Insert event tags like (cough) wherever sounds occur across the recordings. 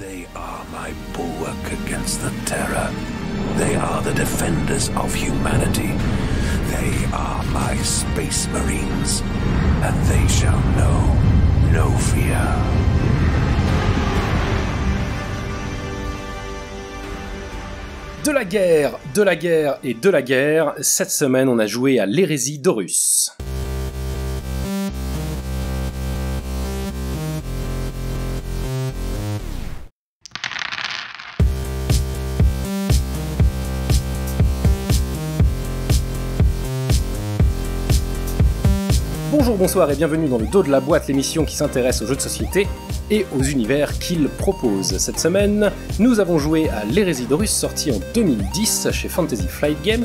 They are my bulwark against the terror. They are the defenders of humanity. They are my space marines. And they shall know no fear. De la guerre, de la guerre et de la guerre, cette semaine on a joué à l'hérésie d'Horus. bonsoir et bienvenue dans le dos de la boîte, l'émission qui s'intéresse aux jeux de société et aux univers qu'ils proposent. Cette semaine, nous avons joué à L'Hérésie sorti en 2010 chez Fantasy Flight Games,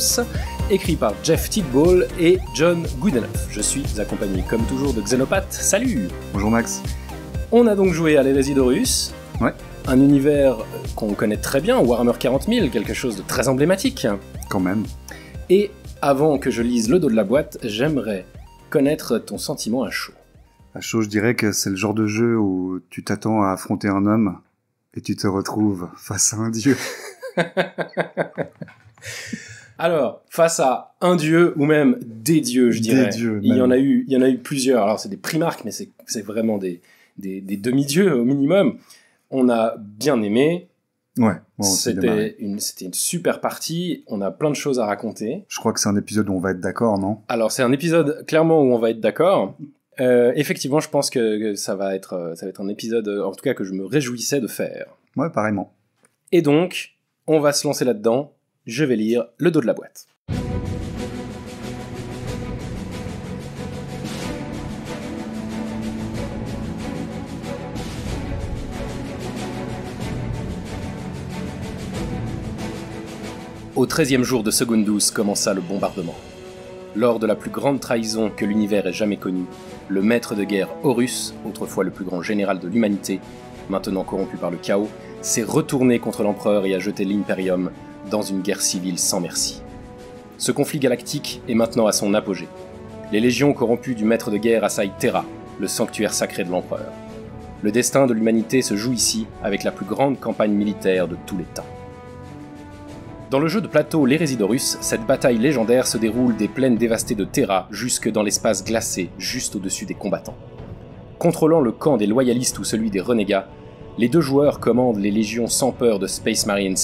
écrit par Jeff Tidball et John Goodenough. Je suis accompagné, comme toujours, de Xenopath. Salut Bonjour Max. On a donc joué à L'Hérésie Ouais. Un univers qu'on connaît très bien, Warhammer 40 000, quelque chose de très emblématique. Quand même. Et avant que je lise le dos de la boîte, j'aimerais connaître ton sentiment à chaud. À chaud, je dirais que c'est le genre de jeu où tu t'attends à affronter un homme et tu te retrouves face à un dieu. (laughs) Alors, face à un dieu ou même des dieux, je dirais. il y en a eu, il y en a eu plusieurs. Alors c'est des primarques, mais c'est vraiment des demi-dieux au minimum. On a bien aimé Ouais, c'était une, super partie. On a plein de choses à raconter. Je crois que c'est un épisode où on va être d'accord, non Alors, c'est un épisode clairement où on va être d'accord. Euh, effectivement, je pense que ça va, être, euh, ça va être un épisode, euh, en tout cas, que je me réjouissais de faire. Ouais, pareillement. Et donc, on va se lancer là-dedans. Je vais lire le dos de la boîte. Au treizième jour de Segundus commença le bombardement. Lors de la plus grande trahison que l'univers ait jamais connue, le maître de guerre Horus, autrefois le plus grand général de l'humanité, maintenant corrompu par le chaos, s'est retourné contre l'empereur et a jeté l'Imperium dans une guerre civile sans merci. Ce conflit galactique est maintenant à son apogée. Les légions corrompues du maître de guerre assaillent Terra, le sanctuaire sacré de l'empereur. Le destin de l'humanité se joue ici avec la plus grande campagne militaire de tous les temps. Dans le jeu de plateau Les Résidorus, cette bataille légendaire se déroule des plaines dévastées de Terra jusque dans l'espace glacé juste au-dessus des combattants. Contrôlant le camp des loyalistes ou celui des renégats, les deux joueurs commandent les légions sans peur de Space Marines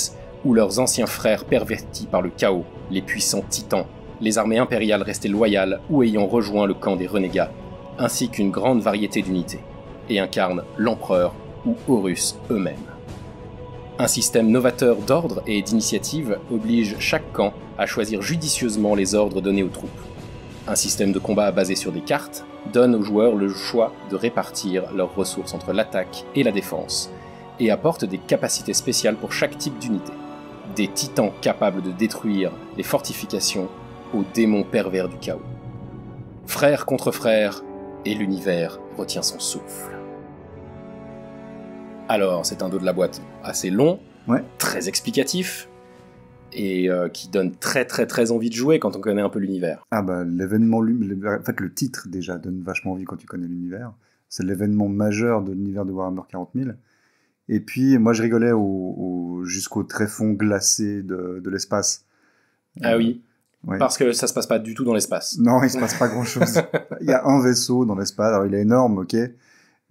ou leurs anciens frères pervertis par le chaos, les puissants titans, les armées impériales restées loyales ou ayant rejoint le camp des renégats, ainsi qu'une grande variété d'unités, et incarnent l'empereur ou Horus eux-mêmes. Un système novateur d'ordre et d'initiative oblige chaque camp à choisir judicieusement les ordres donnés aux troupes. Un système de combat basé sur des cartes donne aux joueurs le choix de répartir leurs ressources entre l'attaque et la défense, et apporte des capacités spéciales pour chaque type d'unité. Des titans capables de détruire les fortifications aux démons pervers du chaos. Frère contre frère, et l'univers retient son souffle. Alors, c'est un dos de la boîte assez long, très explicatif, et euh, qui donne très très très envie de jouer quand on connaît un peu l'univers. Ah bah l'événement, en fait le titre déjà donne vachement envie quand tu connais l'univers. C'est l'événement majeur de l'univers de Warhammer 40 000. Et puis moi je rigolais jusqu'au tréfonds glacé de, l'espace. Ah oui. Euh, oui. Parce que ça se passe pas du tout dans l'espace. Non, il se passe pas grand chose. (laughs) il y a un vaisseau dans l'espace. Alors il est énorme, ok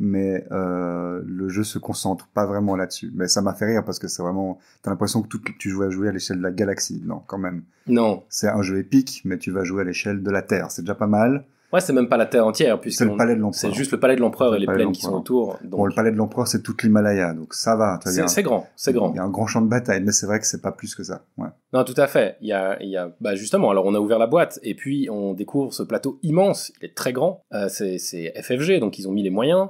mais euh, le jeu se concentre pas vraiment là-dessus. Mais ça m'a fait rire parce que c'est vraiment, t'as l'impression que tu joues à jouer à l'échelle de la galaxie, non, quand même. Non. C'est un jeu épique, mais tu vas jouer à l'échelle de la Terre, c'est déjà pas mal. Ouais, c'est même pas la Terre entière, puisque c'est le palais de l'empereur. C'est juste le palais de l'empereur et les plaines qui sont autour. Donc... Bon, le palais de l'empereur, c'est toute l'Himalaya, donc ça va. C'est grand, c'est grand. Il y a un grand champ de bataille, mais c'est vrai que c'est pas plus que ça. Ouais. Non, tout à fait. Il y a, il y a... Bah, justement, alors on a ouvert la boîte et puis on découvre ce plateau immense. Il est très grand. Euh, c'est FFG, donc ils ont mis les moyens.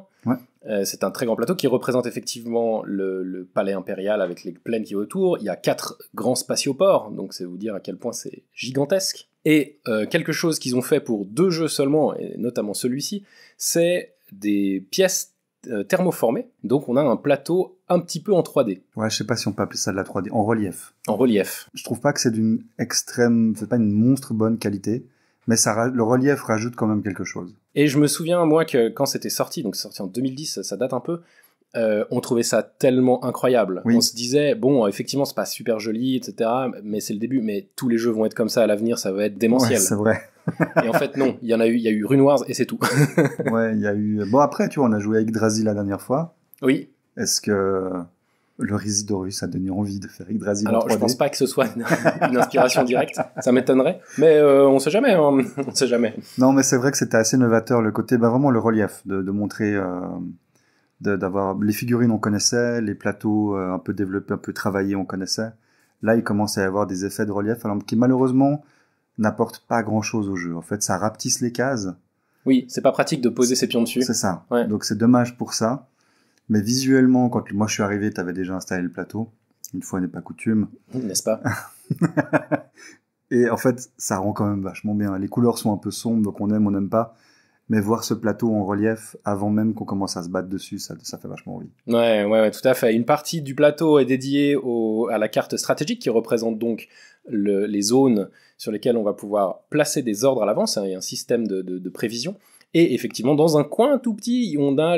Euh, c'est un très grand plateau qui représente effectivement le, palais impérial avec les plaines qui autour. Il y a quatre grands spatioports, donc c'est vous dire à quel point c'est gigantesque. Et euh, quelque chose qu'ils ont fait pour deux jeux seulement, et notamment celui-ci, c'est des pièces euh, thermoformées. Donc on a un plateau un petit peu en 3D. Ouais, je sais pas si on peut appeler ça de la 3D, en relief. En relief. Je trouve pas que c'est d'une extrême, c'est pas une monstre bonne qualité, mais ça, le relief rajoute quand même quelque chose. Et je me souviens, moi, que quand c'était sorti, donc sorti en 2010, ça date un peu, euh, on trouvait ça tellement incroyable. On se disait, bon, effectivement, c'est pas super joli, etc., mais c'est le début, mais tous les jeux vont être comme ça à l'avenir, ça va être démentiel. c'est vrai. et en fait, non, il y en a eu, il y a eu Rune Wars et c'est tout. ouais, il y a eu. Bon, après, tu vois, on a joué avec Drazy la dernière fois. Oui. Est-ce que le Risidorus a donné envie de faire Yggdrasil Alors, 3 je pense pas que ce soit une, inspiration directe, ça m'étonnerait, mais euh, on sait jamais, hein. (laughs) on sait jamais. Non, mais c'est vrai que c'était assez novateur, le côté, bah, vraiment le relief, de, montrer, euh, d'avoir les figurines on connaissait, les plateaux euh, un peu développés, un peu travaillés on connaissait. Là, il commence à y avoir des effets de relief, alors qui malheureusement n'apportent pas grand chose au jeu. En fait, ça rapetisse les cases. Oui, c'est pas pratique de poser ses pions dessus. C'est ça. Donc c'est dommage pour ça. Mais visuellement, quand moi je suis arrivé, tu avais déjà installé le plateau. Une fois n'est pas coutume. Mmh, n'est-ce pas (laughs) Et en fait, ça rend quand même vachement bien. Les couleurs sont un peu sombres, donc on aime, on n'aime pas. Mais voir ce plateau en relief avant même qu'on commence à se battre dessus, ça, fait vachement envie. Ouais, ouais, tout à fait. Une partie du plateau est dédiée à la carte stratégique qui représente donc les zones sur lesquelles on va pouvoir placer des ordres à l'avance. Hein. Il un système de prévision et effectivement, dans un coin tout petit, on a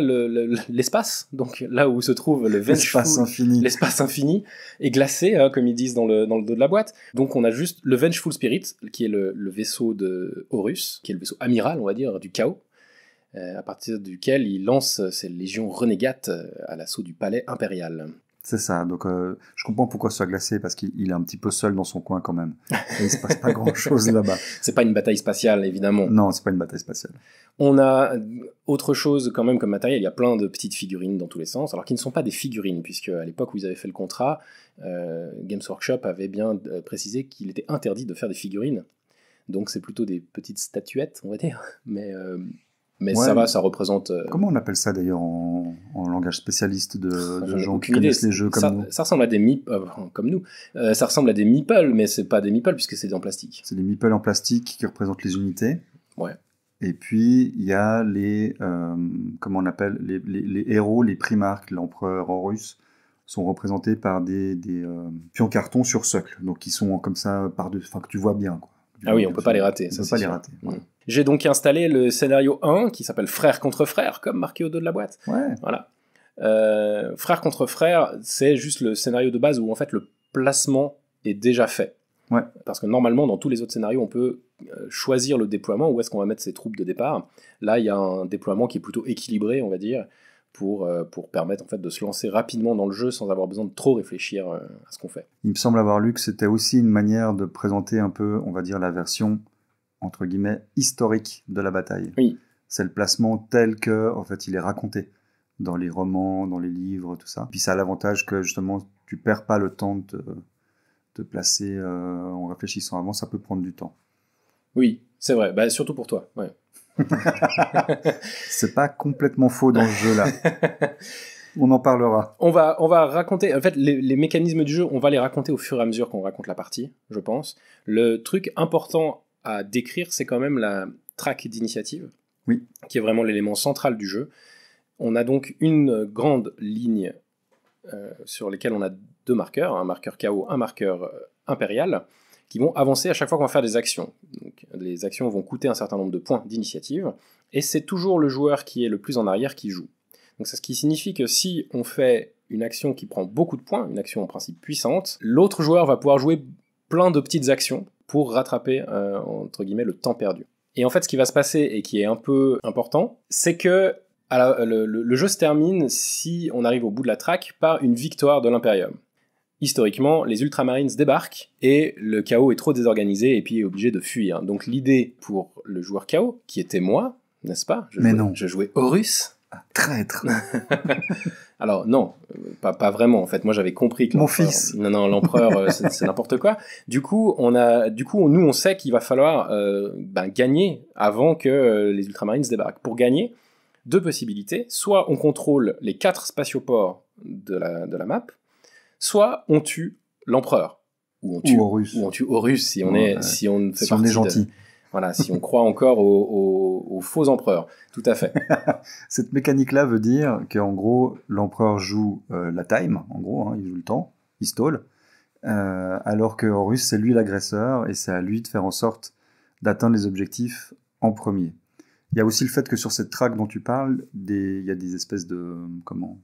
l'espace, donc là où se trouve le L'espace infini. L'espace infini est glacé, hein, comme ils disent dans le, dos de la boîte. Donc on a juste le Vengeful Spirit, qui est le, vaisseau de Horus, qui est le vaisseau amiral, on va dire, du chaos, euh, à partir duquel il lance ses légions renégates euh, à l'assaut du palais impérial. C'est ça. Donc, euh, je comprends pourquoi soit glacé parce qu'il est un petit peu seul dans son coin quand même. Et il se passe pas (laughs) grand chose là-bas. C'est pas une bataille spatiale, évidemment. Non, c'est pas une bataille spatiale. On a euh, autre chose quand même comme matériel. Il y a plein de petites figurines dans tous les sens, alors qui ne sont pas des figurines puisque à l'époque où ils avaient fait le contrat, euh, Games Workshop avait bien précisé qu'il était interdit de faire des figurines. Donc, c'est plutôt des petites statuettes, on va dire. Mais mais ça va, ça représente. Euh, comment on appelle ça d'ailleurs en, langage spécialiste de, gens qui connaissent les jeux comme ça, nous Ça ressemble à des meeple, euh, comme nous. Euh, ça ressemble à des meeples, mais c'est pas des meeple puisque c'est en plastique. C'est des meeple en plastique qui représentent les unités. Ouais. Et puis il y a les comment on appelle les, héros, les primarques, l'empereur en russe sont représentés par des, pions carton sur socle, donc qui sont comme ça par deux, enfin que tu vois bien Ah oui, on peut pas les rater. On peut pas les rater. Mm. J'ai donc installé le scénario 1 qui s'appelle Frère contre frère, comme marqué au dos de la boîte. Voilà. Euh, frère contre frère, c'est juste le scénario de base où en fait le placement est déjà fait. Parce que normalement, dans tous les autres scénarios, on peut euh, choisir le déploiement, où est-ce qu'on va mettre ses troupes de départ. Là, il y a un déploiement qui est plutôt équilibré, on va dire, pour, euh, pour permettre en fait de se lancer rapidement dans le jeu sans avoir besoin de trop réfléchir à ce qu'on fait. Il me semble avoir lu que c'était aussi une manière de présenter un peu, on va dire, la version entre guillemets, historique de la bataille. Oui. C'est le placement tel que, en fait, il est raconté dans les romans, dans les livres, tout ça. Puis ça a l'avantage que, justement, tu perds pas le temps de te, placer euh, en réfléchissant avant, ça peut prendre du temps. Oui, c'est vrai, bah, surtout pour toi. Ouais. (laughs) c'est pas complètement faux dans ce jeu-là. (laughs) On en parlera. On va, on va raconter, en fait, les, les, mécanismes du jeu, on va les raconter au fur et à mesure qu'on raconte la partie, je pense. Le truc important à décrire, c'est quand même la traque d'initiative, qui est vraiment l'élément central du jeu. On a donc une grande ligne euh, sur lesquelles on a deux marqueurs, un marqueur chaos, un marqueur euh, impérial, qui vont avancer à chaque fois qu'on va faire des actions. Donc, les actions vont coûter un certain nombre de points d'initiative, et c'est toujours le joueur qui est le plus en arrière qui joue. Donc c'est ce qui signifie que si on fait une action qui prend beaucoup de points, une action en principe puissante, l'autre joueur va pouvoir jouer plein de petites actions pour rattraper, euh, entre guillemets, le temps perdu. Et en fait, ce qui va se passer et qui est un peu important, c'est que le, jeu se termine, si on arrive au bout de la traque, par une victoire de l'Imperium. Historiquement, les Ultramarines débarquent et le chaos est trop désorganisé et puis est obligé de fuir. Donc l'idée pour le joueur chaos, qui était moi, n'est-ce pas je Mais non. Je jouais Horus. Ah, traître (laughs) Alors non, pas, vraiment en fait. Moi j'avais compris que mon fils. Non non, l'empereur euh, c'est n'importe quoi. Du coup on a, du coup nous on sait qu'il va falloir euh, ben, gagner avant que euh, les Ultramarines débarquent. Pour gagner, deux possibilités. Soit on contrôle les quatre spatioports de la, de la map, soit on tue l'empereur ou on tue Horus, ou on tue Horus si on est si on fait si est gentil. Voilà, si on croit encore aux, faux empereurs. Tout à fait. (laughs) Cette mécanique-là veut dire qu'en gros, l'empereur joue euh, la time, en gros, hein, il joue le temps, il stole, euh, alors qu'en russe, c'est lui l'agresseur et c'est à lui de faire en sorte d'atteindre les objectifs en premier. Il y a aussi le fait que sur cette traque dont tu parles, il y a des espèces de comment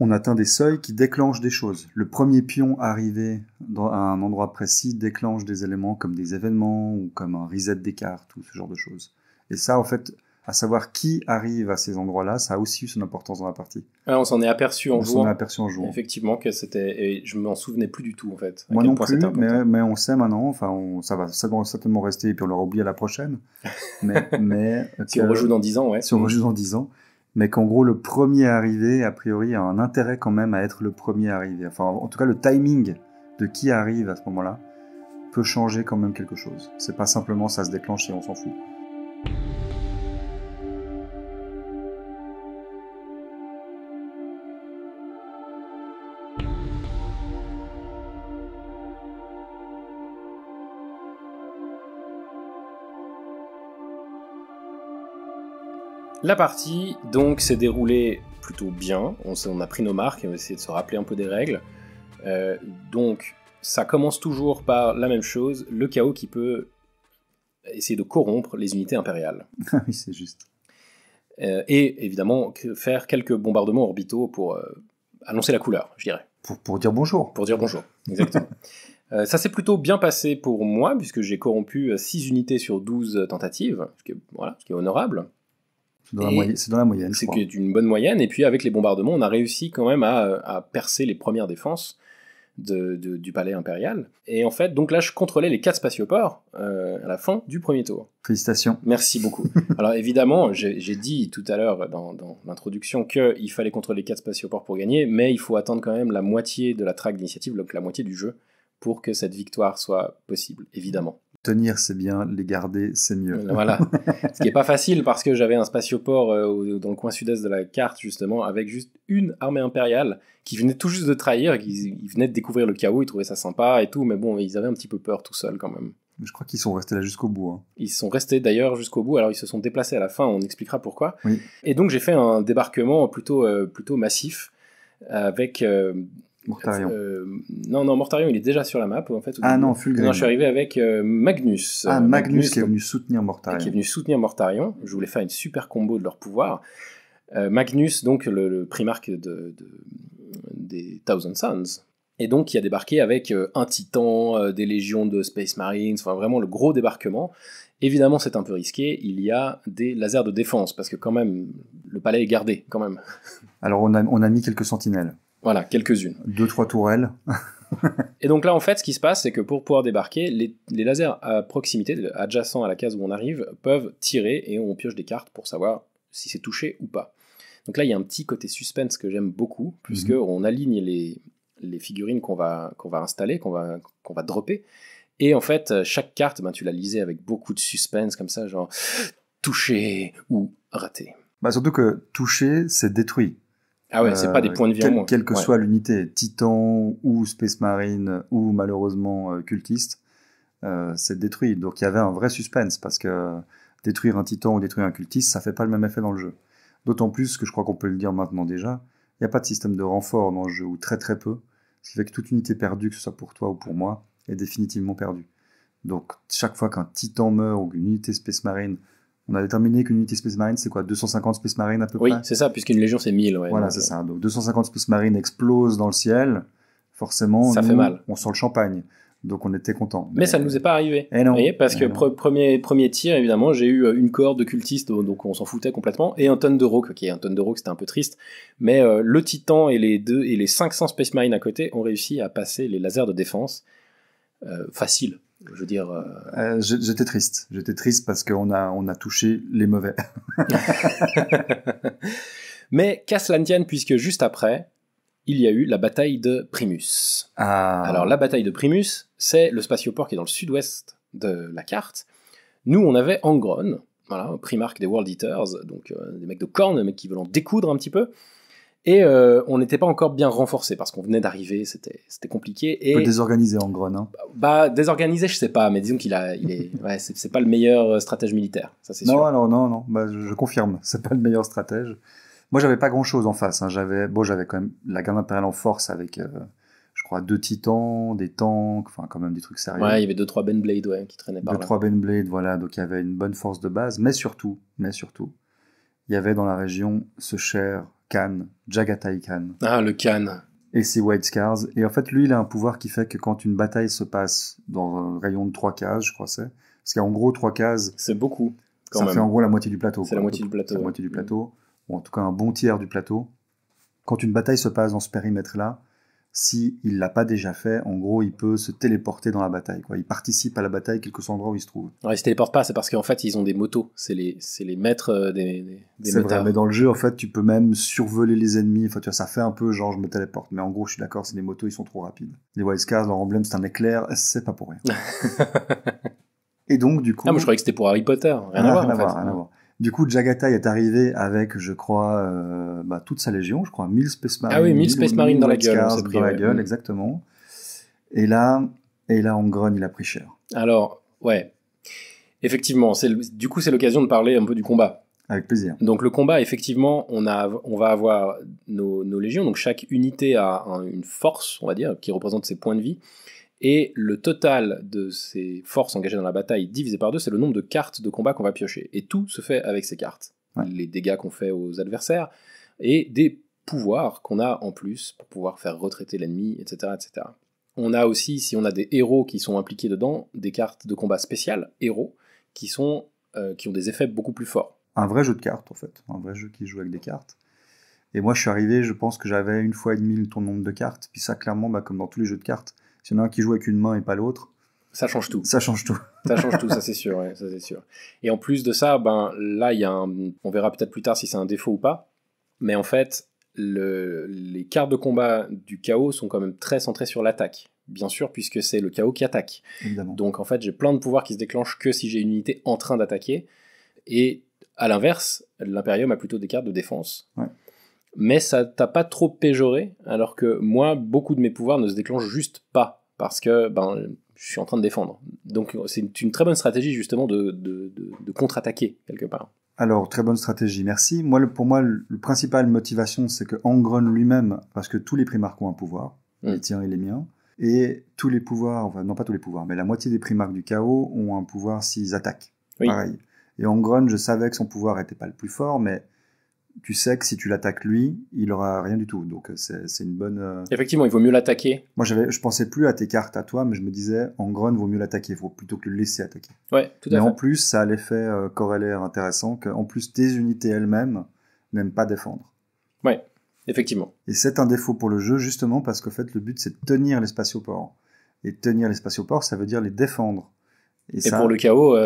on atteint des seuils qui déclenchent des choses. Le premier pion arrivé dans, à un endroit précis déclenche des éléments comme des événements ou comme un reset des cartes ou ce genre de choses. Et ça, en fait, à savoir qui arrive à ces endroits-là, ça a aussi eu son importance dans la partie. on s'en est aperçu en jouant. On aperçu en jouant. Effectivement, que c'était, et je m'en souvenais plus du tout en fait. Moi non plus, mais, on sait maintenant. Enfin, ça va certainement rester et puis on l'aura oublié à la prochaine. (laughs) Mais, si on rejoue dans 10 ans, ouais. Si on rejoue dans 10 ans, mais qu'en gros le premier arrivé, a priori, a un intérêt quand même à être le premier arrivé. Enfin, en tout cas, le timing de qui arrive à ce moment-là peut changer quand même quelque chose. C'est pas simplement ça se déclenche et on s'en fout. La partie donc s'est déroulée plutôt bien. On, a pris nos marques et on a essayé de se rappeler un peu des règles. Euh, donc ça commence toujours par la même chose, le chaos qui peut essayer de corrompre les unités impériales. (laughs) Ah oui, c'est juste. Euh, et évidemment faire quelques bombardements orbitaux pour euh, annoncer la couleur, je dirais. Pour, dire bonjour. Pour dire bonjour, exactement. (laughs) ça s'est plutôt bien passé pour moi, puisque j'ai corrompu 6 unités sur 12 tentatives, voilà, ce qui est honorable dans, dans, la, moyenne. C'est une bonne moyenne. Et puis avec les bombardements, on a réussi quand même à, percer les premières défenses. De, du palais impérial. Et en fait, donc là, je contrôlais les quatre spatioports euh, à la fin du premier tour. Félicitations. Merci beaucoup. (laughs) Alors évidemment, j'ai dit tout à l'heure dans, l'introduction qu'il fallait contrôler les quatre spatioports pour gagner, mais il faut attendre quand même la moitié de la traque d'initiative, donc la moitié du jeu, pour que cette victoire soit possible, évidemment tenir c'est bien, les garder c'est mieux. Voilà. (laughs) Ce qui n'est pas facile parce que j'avais un spatioport euh, dans le coin sud-est de la carte justement avec juste une armée impériale qui venait tout juste de trahir, qui venait de découvrir le chaos, ils trouvaient ça sympa et tout, mais bon, ils avaient un petit peu peur tout seuls quand même. Je crois qu'ils sont restés là jusqu'au bout. Hein. Ils sont restés d'ailleurs jusqu'au bout, alors ils se sont déplacés à la fin, on expliquera pourquoi. Et donc j'ai fait un débarquement plutôt, euh, plutôt massif avec euh, Mortarion. Euh, non, non, Mortarion, il est déjà sur la map, en fait. Ah non, Fulgrim. Non, je suis arrivé avec euh, Magnus. Ah, euh, Magnus, qui est venu soutenir Mortarion. Qui est venu soutenir Mortarion. Je voulais faire une super combo de leur pouvoir. Magnus, donc le, le primarque de, des Thousand sons et donc qui a débarqué avec un titan, des légions de Space Marines, enfin vraiment le gros débarquement. Évidemment, c'est un peu risqué. Il y a des lasers de défense, parce que quand même, le palais est gardé, quand même. Alors, on a, on a mis quelques sentinelles. Voilà, quelques-unes. Deux, trois tourelles. (laughs) et donc là, en fait, ce qui se passe, c'est que pour pouvoir débarquer, les, lasers à proximité, adjacents à la case où on arrive, peuvent tirer et on pioche des cartes pour savoir si c'est touché ou pas. Donc là, il y a un petit côté suspense que j'aime beaucoup, puisque mhm. on aligne les, les figurines qu'on va, qu'on va installer, qu'on va, qu'on va dropper. Et en fait, chaque carte, ben, tu la lisais avec beaucoup de suspense, comme ça, genre touché ou raté. Bah surtout que touché, c'est détruit. Ah ouais, c'est pas des euh, points de vie quel, Quelle que soit l'unité, Titan ou Space Marine ou malheureusement euh, cultiste, euh, c'est détruit. Donc il y avait un vrai suspense parce que détruire un Titan ou détruire un cultiste, ça fait pas le même effet dans le jeu. D'autant plus que je crois qu'on peut le dire maintenant déjà, il n'y a pas de système de renfort dans le jeu, ou très très peu, ce qui fait que toute unité perdue, que ce soit pour toi ou pour moi, est définitivement perdue. Donc chaque fois qu'un titan meurt ou qu'une unité Space Marine on a déterminé qu'une unité Space Marine, c'est quoi 250 Space Marines à peu près Oui, c'est ça, puisqu'une Légion, c'est 1000. Ouais, voilà, c'est euh, ça. Donc 250 Space Marines explosent dans le ciel. Forcément, ça fait mal. on sent le champagne. Donc on était content. Mais, ça ne nous est pas arrivé. Et eh non. voyez, parce eh que premier, premier tir, évidemment, j'ai eu euh, une corde de cultistes, donc on s'en foutait complètement, et un tonne de qui Ok, un tonne de rocs, c'était un peu triste. Mais euh, le Titan et les, deux, et les 500 Space Marines à côté ont réussi à passer les lasers de défense. facile je veux dire. Euh, euh, j'étais triste. J'étais triste parce qu'on a, on a touché les mauvais. (laughs) Mais qu'à cela ne tienne, puisque juste après, il y a eu la bataille de Primus. Ah. Alors la bataille de Primus, c'est le spatioport qui est dans le sud-ouest de la carte. Nous, on avait Angron, voilà, primarque des World Eaters, donc euh, des mecs de cornes, des mecs qui veulent en découdre un petit peu. Et euh, on n'était pas encore bien renforcé parce qu'on venait d'arriver, c'était compliqué. Et Un peu désorganisé en gros, hein. bah, désorganisé, je sais pas, mais disons qu'il a, il est, (laughs) ouais, c'est pas le meilleur euh, stratège militaire, ça c'est Non, non, non, bah, je, confirme, (laughs) c'est pas le meilleur stratège. Moi, j'avais pas grand chose en face. Hein. J'avais, bon, j'avais quand même la garde impériale en force avec, euh, je crois, deux titans, des tanks, enfin quand même des trucs sérieux. Ouais, il y avait deux trois Benblade, ouais, qui traînaient par deux, trois Benblade, voilà. Donc il y avait une bonne force de base, mais surtout, mais surtout, il y avait dans la région ce cher Khan, Jagatai Ah, le Khan. Et c'est White Scars. Et en fait, lui, il a un pouvoir qui fait que quand une bataille se passe dans un rayon de trois cases, je crois c'est, parce qu'en gros, trois cases. C'est beaucoup. Quand ça fait en gros la moitié du plateau. C'est la moitié du plateau. la moitié du mm. plateau. Ou en tout cas, un bon tiers du plateau. Quand une bataille se passe dans ce périmètre-là, s'il il l'a pas déjà fait, en gros, il peut se téléporter dans la bataille. Quoi. Il participe à la bataille, quel que soit l'endroit où il se trouve. Il ne se téléporte pas, c'est parce qu'en fait, ils ont des motos. C'est les, les maîtres euh, des, des, C'est vrai, mais dans le jeu, en fait, tu peux même survoler les ennemis. Enfin, tu vois, ça fait un peu genre, je me téléporte. Mais en gros, je suis d'accord, c'est des motos, ils sont trop rapides. Les Wildcars, leur emblème, c'est un éclair, c'est pas pour rien. (laughs) Et donc, du coup. Ah, moi, je croyais que c'était pour Harry Potter. Rien, ah, à, voir, voir, rien à voir. Du coup, Jagatai est arrivé avec, je crois, euh, bah, toute sa légion, je crois, 1000 Space Marines. Ah oui, 1000 Space Marines dans, la gueule. dans la gueule, exactement. Et là, et là, en grogne, il a pris cher. Alors, ouais. Effectivement, c'est du coup, c'est l'occasion de parler un peu du combat. Avec plaisir. Donc le combat, effectivement, on, a, on va avoir nos, légions, donc chaque unité a une force, on va dire, qui représente ses points de vie, et le total de ces forces engagées dans la bataille divisé par deux, c'est le nombre de cartes de combat qu'on va piocher. Et tout se fait avec ces cartes. Les dégâts qu'on fait aux adversaires et des pouvoirs qu'on a en plus pour pouvoir faire retraiter l'ennemi, etc., etc. On a aussi, si on a des héros qui sont impliqués dedans, des cartes de combat spéciales, héros, qui, sont, euh, qui ont des effets beaucoup plus forts. Un vrai jeu de cartes, en fait. Un vrai jeu qui joue avec des cartes. Et moi, je suis arrivé, je pense que j'avais une fois et demie ton nombre de cartes. Puis ça, clairement, bah, comme dans tous les jeux de cartes, c'est y en un qui joue avec une main et pas l'autre. Ça change tout. Ça change tout. (laughs) ça change tout, ça c'est sûr, sûr. Et en plus de ça, ben là, y on verra peut-être plus tard si c'est un défaut ou pas. Mais en fait, les cartes de combat du chaos sont quand même très centrées sur l'attaque. Bien sûr, puisque c'est le chaos qui attaque. Donc en fait, j'ai plein de pouvoirs qui se déclenchent que si j'ai une unité en train d'attaquer. Et à l'inverse, l'impérium a plutôt des cartes de défense. Ouais mais ça t'a pas trop péjoré, alors que moi, beaucoup de mes pouvoirs ne se déclenchent juste pas, parce que ben, je suis en train de défendre. Donc c'est une très bonne stratégie justement de, contre-attaquer quelque part. Alors, très bonne stratégie, merci. Moi, pour moi, le, principale principal motivation, c'est que Angron lui-même, parce que tous les primarques ont un pouvoir, mm. les tiens et les miens, et tous les pouvoirs, enfin, non pas tous les pouvoirs, mais la moitié des primarques du chaos ont un pouvoir s'ils attaquent. Pareil. Et Angron, je savais que son pouvoir n'était pas le plus fort, mais tu sais que si tu l'attaques lui, il aura rien du tout. Donc euh, c'est une bonne. Euh, effectivement, il vaut mieux l'attaquer. Moi, j'avais, je pensais plus à tes cartes à toi, mais je me disais en grogne, vaut mieux l'attaquer, vaut plutôt que le laisser attaquer. Ouais, tout à en plus, ça a l'effet euh, corrélatif intéressant intéressant qu'en plus tes unités elles-mêmes n'aiment pas défendre. Ouais, effectivement. Et c'est un défaut pour le jeu justement parce qu'en fait le but c'est de tenir les spatioports. Et tenir les spatioports, ça veut dire les défendre. Et, pour le chaos,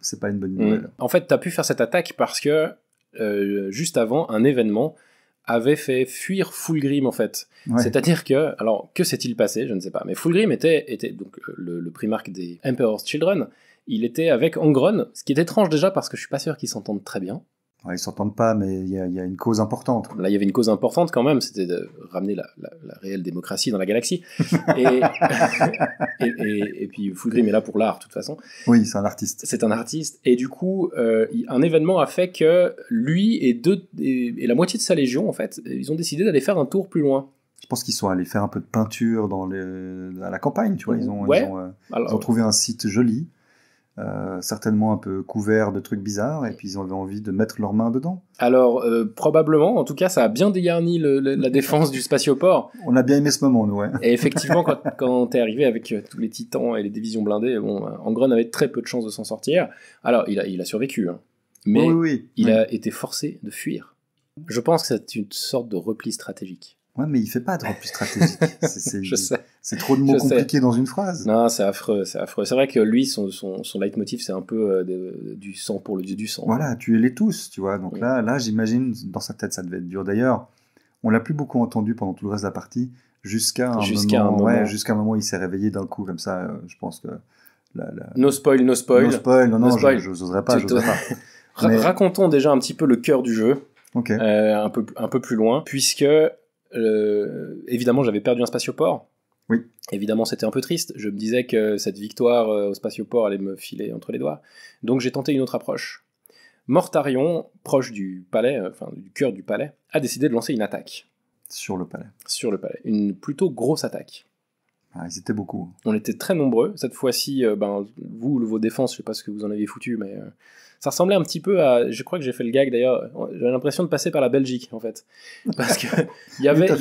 c'est pas, pas une bonne mm. nouvelle. En fait, tu as pu faire cette attaque parce que euh, juste avant, un événement avait fait fuir Fulgrim en fait. C'est-à-dire que, alors que s'est-il passé Je ne sais pas. Mais Fulgrim était, était donc euh, le, le primarque des Emperor's Children. Il était avec Angron, ce qui est étrange déjà parce que je suis pas sûr qu'ils s'entendent très bien. Ils ils s'entendent pas, mais il y, a une cause importante. Là, il y avait une cause importante quand même, c'était de ramener la, réelle démocratie dans la galaxie. (laughs) (laughs) et, et, et, puis Fulgrim est là pour l'art, de toute façon. Oui, c'est un artiste. C'est un artiste. Et du coup, euh, un événement a fait que lui et, deux, la moitié de sa légion, en fait, ils ont décidé d'aller faire un tour plus loin. Je pense qu'ils sont allés faire un peu de peinture dans à la campagne, tu vois. Ils ont, ils euh, ont trouvé un site joli. Euh, certainement un peu couverts de trucs bizarres, et puis ils avaient envie de mettre leurs mains dedans. Alors, euh, probablement, en tout cas, ça a bien dégarni la défense du spatioport. On a bien aimé ce moment, nous, ouais. Et effectivement, quand, quand t'es arrivé avec euh, tous les titans et les divisions blindées, bon, Angron avait très peu de chances de s'en sortir. Alors, il a, il a survécu, hein. mais il a été forcé de fuir. Je pense que c'est une sorte de repli stratégique. Ouais, mais il fait pas de plus stratégique. (laughs) C'est trop de mots compliqués dans une phrase. Non, c'est affreux, c'est affreux. C'est vrai que lui, son, son, son leitmotiv, c'est un peu euh, euh, du sang pour le dieu du sang. Voilà, tu les tous, tu vois. Donc là, là j'imagine, dans sa tête, ça devait être dur. D'ailleurs, on l'a plus beaucoup entendu pendant tout le reste de la partie, jusqu'à un, moment, jusqu'à un moment où il s'est réveillé d'un coup, comme ça, euh, je pense que... La, No spoil, no spoil. No spoil, non, non, je n'oserais pas, (laughs) Racontons déjà un petit peu le cœur du jeu. un, peu, un peu plus loin, puisque euh, évidemment, j'avais perdu un spatioport. Oui. Évidemment, c'était un peu triste. Je me disais que cette victoire euh, au spatioport allait me filer entre les doigts. Donc j'ai tenté une autre approche. Mortarion, proche du palais, euh, enfin du cœur du palais, a décidé de lancer une attaque. Sur le palais. Sur le palais. Une plutôt grosse attaque. Ah, ils étaient beaucoup. On était très nombreux. Cette fois-ci, ben, vous, vos défenses, je sais pas ce que vous en avez foutu, mais ça ressemblait un petit peu à, je crois que j'ai fait le gag d'ailleurs, j'avais l'impression de passer par la Belgique en fait, (laughs) parce que il y avait, il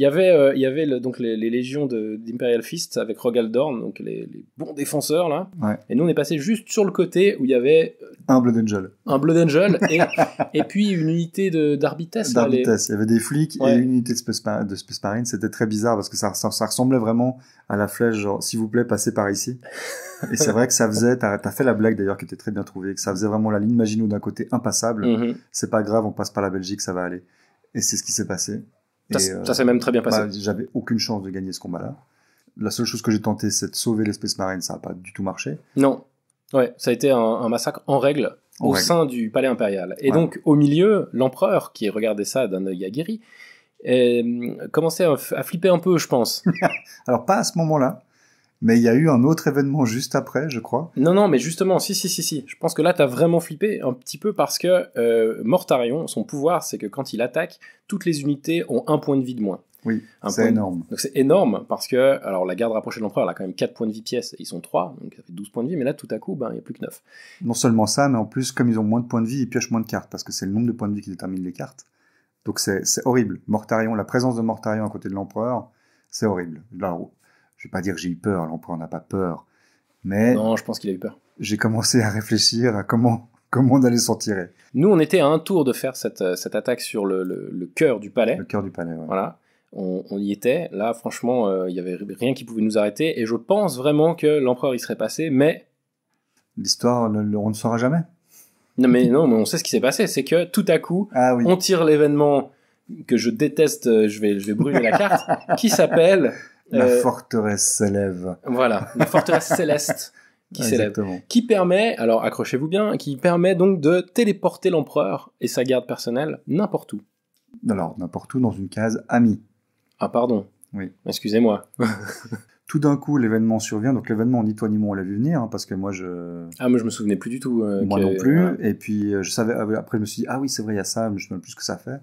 y, avait, euh, il y avait donc les, légions d'Imperial Fist avec Rogaldorn, donc les, bons défenseurs là, et nous on est passé juste sur le côté où il y avait euh, un Blood Angel, un Blood Angel (laughs) et, puis une unité d'Arbitesse D'Arbites, il y avait des flics et une unité de Space, Marine, c'était très bizarre parce que ça, ça ressemblait vraiment à la flèche, genre, s'il vous plaît, passez par ici. Et c'est vrai que ça faisait, t'as fait la blague d'ailleurs qui était très bien trouvée, que ça faisait vraiment la ligne Maginot d'un côté impassable. Mm-hmm. C'est pas grave, on passe par la Belgique, ça va aller. Et c'est ce qui s'est passé. Ça, s'est même très bien passé. Bah, j'avais aucune chance de gagner ce combat-là. La seule chose que j'ai tenté, c'est de sauver l'espèce marine, ça n'a pas du tout marché. Non. Ouais, ça a été un, massacre en règle au sein du palais impérial. Et donc, au milieu, l'empereur, qui regardait ça d'un œil aguerri, euh, commençait à, à, flipper un peu, je pense. (laughs) Alors pas à ce moment-là, mais il y a eu un autre événement juste après, je crois. Non, non, mais justement, si, si, si, si. Je pense que là, t'as vraiment flippé un petit peu parce que euh, Mortarion, son pouvoir, c'est que quand il attaque, toutes les unités ont un point de vie de moins. Oui, c'est énorme. Donc c'est énorme parce que, alors la garde rapprochée de l'empereur, a quand même 4 points de vie pièce, et ils sont 3, donc ça fait 12 points de vie, mais là tout à coup, ben, il n'y a plus que 9. Non seulement ça, mais en plus, comme ils ont moins de points de vie, ils piochent moins de cartes parce que c'est le nombre de points de vie qui détermine les cartes. Donc c'est horrible. Mortarion, la présence de Mortarion à côté de l'empereur, c'est horrible. Alors, je vais pas dire que j'ai eu peur, l'empereur n'a pas peur, mais non, je pense qu'il a eu peur. J'ai commencé à réfléchir à comment (laughs) comment on allait s'en tirer. Nous, on était à un tour de faire cette, euh, cette attaque sur le, le, cœur du palais. Le cœur du palais, voilà. On, y était. Là, franchement, euh, il y n'y avait rien qui pouvait nous arrêter. Et je pense vraiment que l'empereur y serait passé, mais. L'histoire, on ne saura jamais. Non, mais non, on sait ce qui s'est passé. C'est que tout à coup, ah on tire l'événement que je déteste, euh, je vais, je vais brûler la carte, (laughs) qui s'appelle. La euh, forteresse s'élève. Voilà, la forteresse (laughs) céleste qui s'élève. Qui permet, alors accrochez-vous bien, qui permet donc de téléporter l'empereur et sa garde personnelle n'importe où. Alors, n'importe où dans une case amie. Ah, pardon. Oui. Excusez-moi. (laughs) tout d'un coup, l'événement survient. Donc, l'événement, ni toi ni moi, on l'a vu venir, hein, parce que moi, je. Ah, moi, je me souvenais plus du tout. Euh, moi non plus. Et puis, euh, je savais. Euh, après, je me suis dit, ah oui, c'est vrai, il y a ça, mais je ne sais même plus ce que ça fait.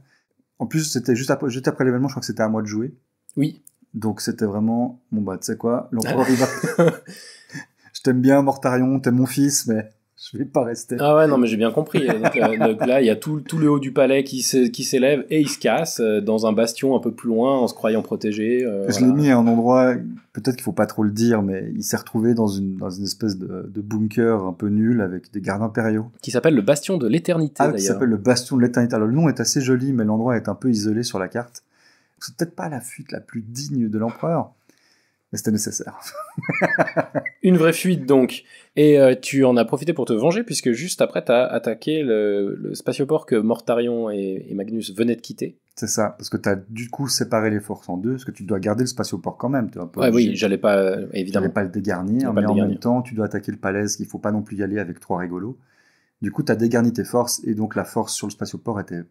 En plus, c'était juste après, après l'événement, je crois que c'était à moi de jouer. Oui. Donc, c'était vraiment, bon, bah, tu sais quoi, (laughs) l'empereur, il (laughs) je t'aime bien, Mortarion, t'es mon fils, mais je vais pas rester. Ah ouais, non, mais j'ai bien compris. (laughs) Euh, donc, là, il y a tout, tout, le haut du palais qui, qui s'élève et il se casse euh, dans un bastion un peu plus loin en se croyant protégé. Euh, je mis à un endroit, peut-être qu'il faut pas trop le dire, mais il s'est retrouvé dans une, dans une espèce de, bunker un peu nul avec des gardes impériaux. Qui s'appelle le bastion de l'éternité. Ah, qui s'appelle le bastion de l'éternité. Alors le nom est assez joli, mais l'endroit est un peu isolé sur la carte. C'est peut-être pas la fuite la plus digne de l'empereur mais c'était nécessaire. (laughs) Une vraie fuite donc. Et euh, tu en as profité pour te venger puisque juste après tu as attaqué le, spatioport que Mortarion et, Magnus venaient de quitter. C'est ça, parce que tu as du coup séparé les forces en deux, parce que tu dois garder le spatioport quand même. oui, j'allais pas évidemment. pas le dégarnir, mais en même temps tu dois attaquer le palais, qu'il faut pas non plus y aller avec trois rigolos. Du coup, t'as dégarni tes forces et donc la force sur le spatioport était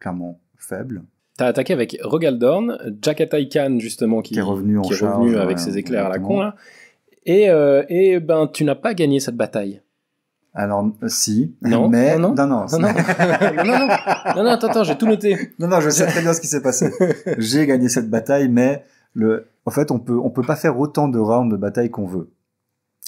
clairement faible. T'as attaqué avec Rogaldorn, Jakatai Khan justement qui, qui est revenu, en avec ses éclairs à la con là. Et, euh, et ben tu n'as pas gagné cette bataille. Alors si, (laughs) mais non, non, (laughs) non, non, non, non, attends, attends j'ai tout noté. Non, non, je sais très bien ce qui s'est passé. (laughs) J'ai gagné cette bataille, mais le, en fait, on peut, on peut pas faire autant de rounds de bataille qu'on veut.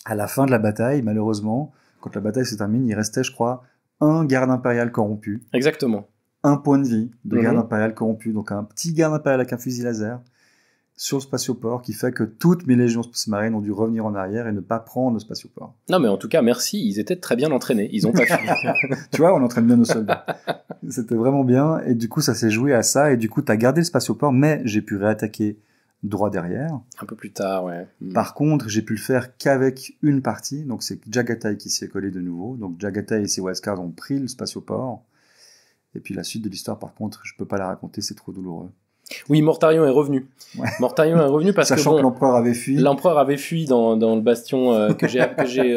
À la fin de la bataille, malheureusement, quand la bataille se termine, il restait, je crois, un garde impérial corrompu. Exactement un point de vie de mhm. garde impériale corrompu, donc un petit garde impérial avec un fusil laser sur le spatioport qui fait que toutes mes légions sous-marines ont dû revenir en arrière et ne pas prendre le spatioport. Non, mais en tout cas, merci, ils étaient très bien entraînés, ils ont pas fini. (laughs) tu vois, on entraîne bien nos soldats. C'était vraiment bien, et du coup, ça s'est joué à ça, et du coup, tu as gardé le spatioport, mais j'ai pu réattaquer droit derrière. Un peu plus tard, ouais. Hmm. Par contre, j'ai pu le faire qu'avec une partie, donc c'est Jagatai qui s'est collé de nouveau. Donc Jagatai et ses Wildcards ont pris le spatioport et puis la suite de l'histoire, par contre, je peux pas la raconter, c'est trop douloureux. Oui, Mortarion est revenu. Mortarion est revenu parce Sachant que, bon, que l'empereur avait fui. L'empereur avait fui dans, dans le bastion euh, que (laughs) j'ai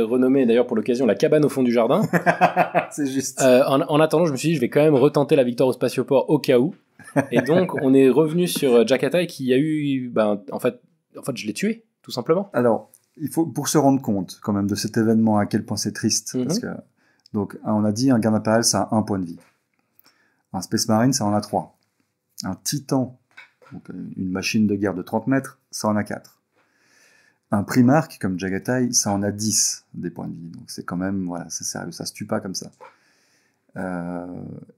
renommé d'ailleurs pour l'occasion la cabane au fond du jardin. (laughs) c'est juste. Euh, en, attendant, je me suis dit je vais quand même retenter la victoire au spatioport au cas où. Et (laughs) donc on est revenu sur euh, Jack qui a eu, ben, en fait, en fait je l'ai tué tout simplement. Alors il faut pour se rendre compte quand même de cet événement à quel point c'est triste mm-hmm. parce que donc on a dit un garde impérial ça a un point de vie. Un Space Marine, ça en a 3. Un Titan, euh, une machine de guerre de 30 mètres, ça en a 4. Un Primark, comme Jagatai, ça en a 10 des points de vie. Donc c'est quand même, voilà, c'est sérieux, ça se tue pas comme ça. Euh,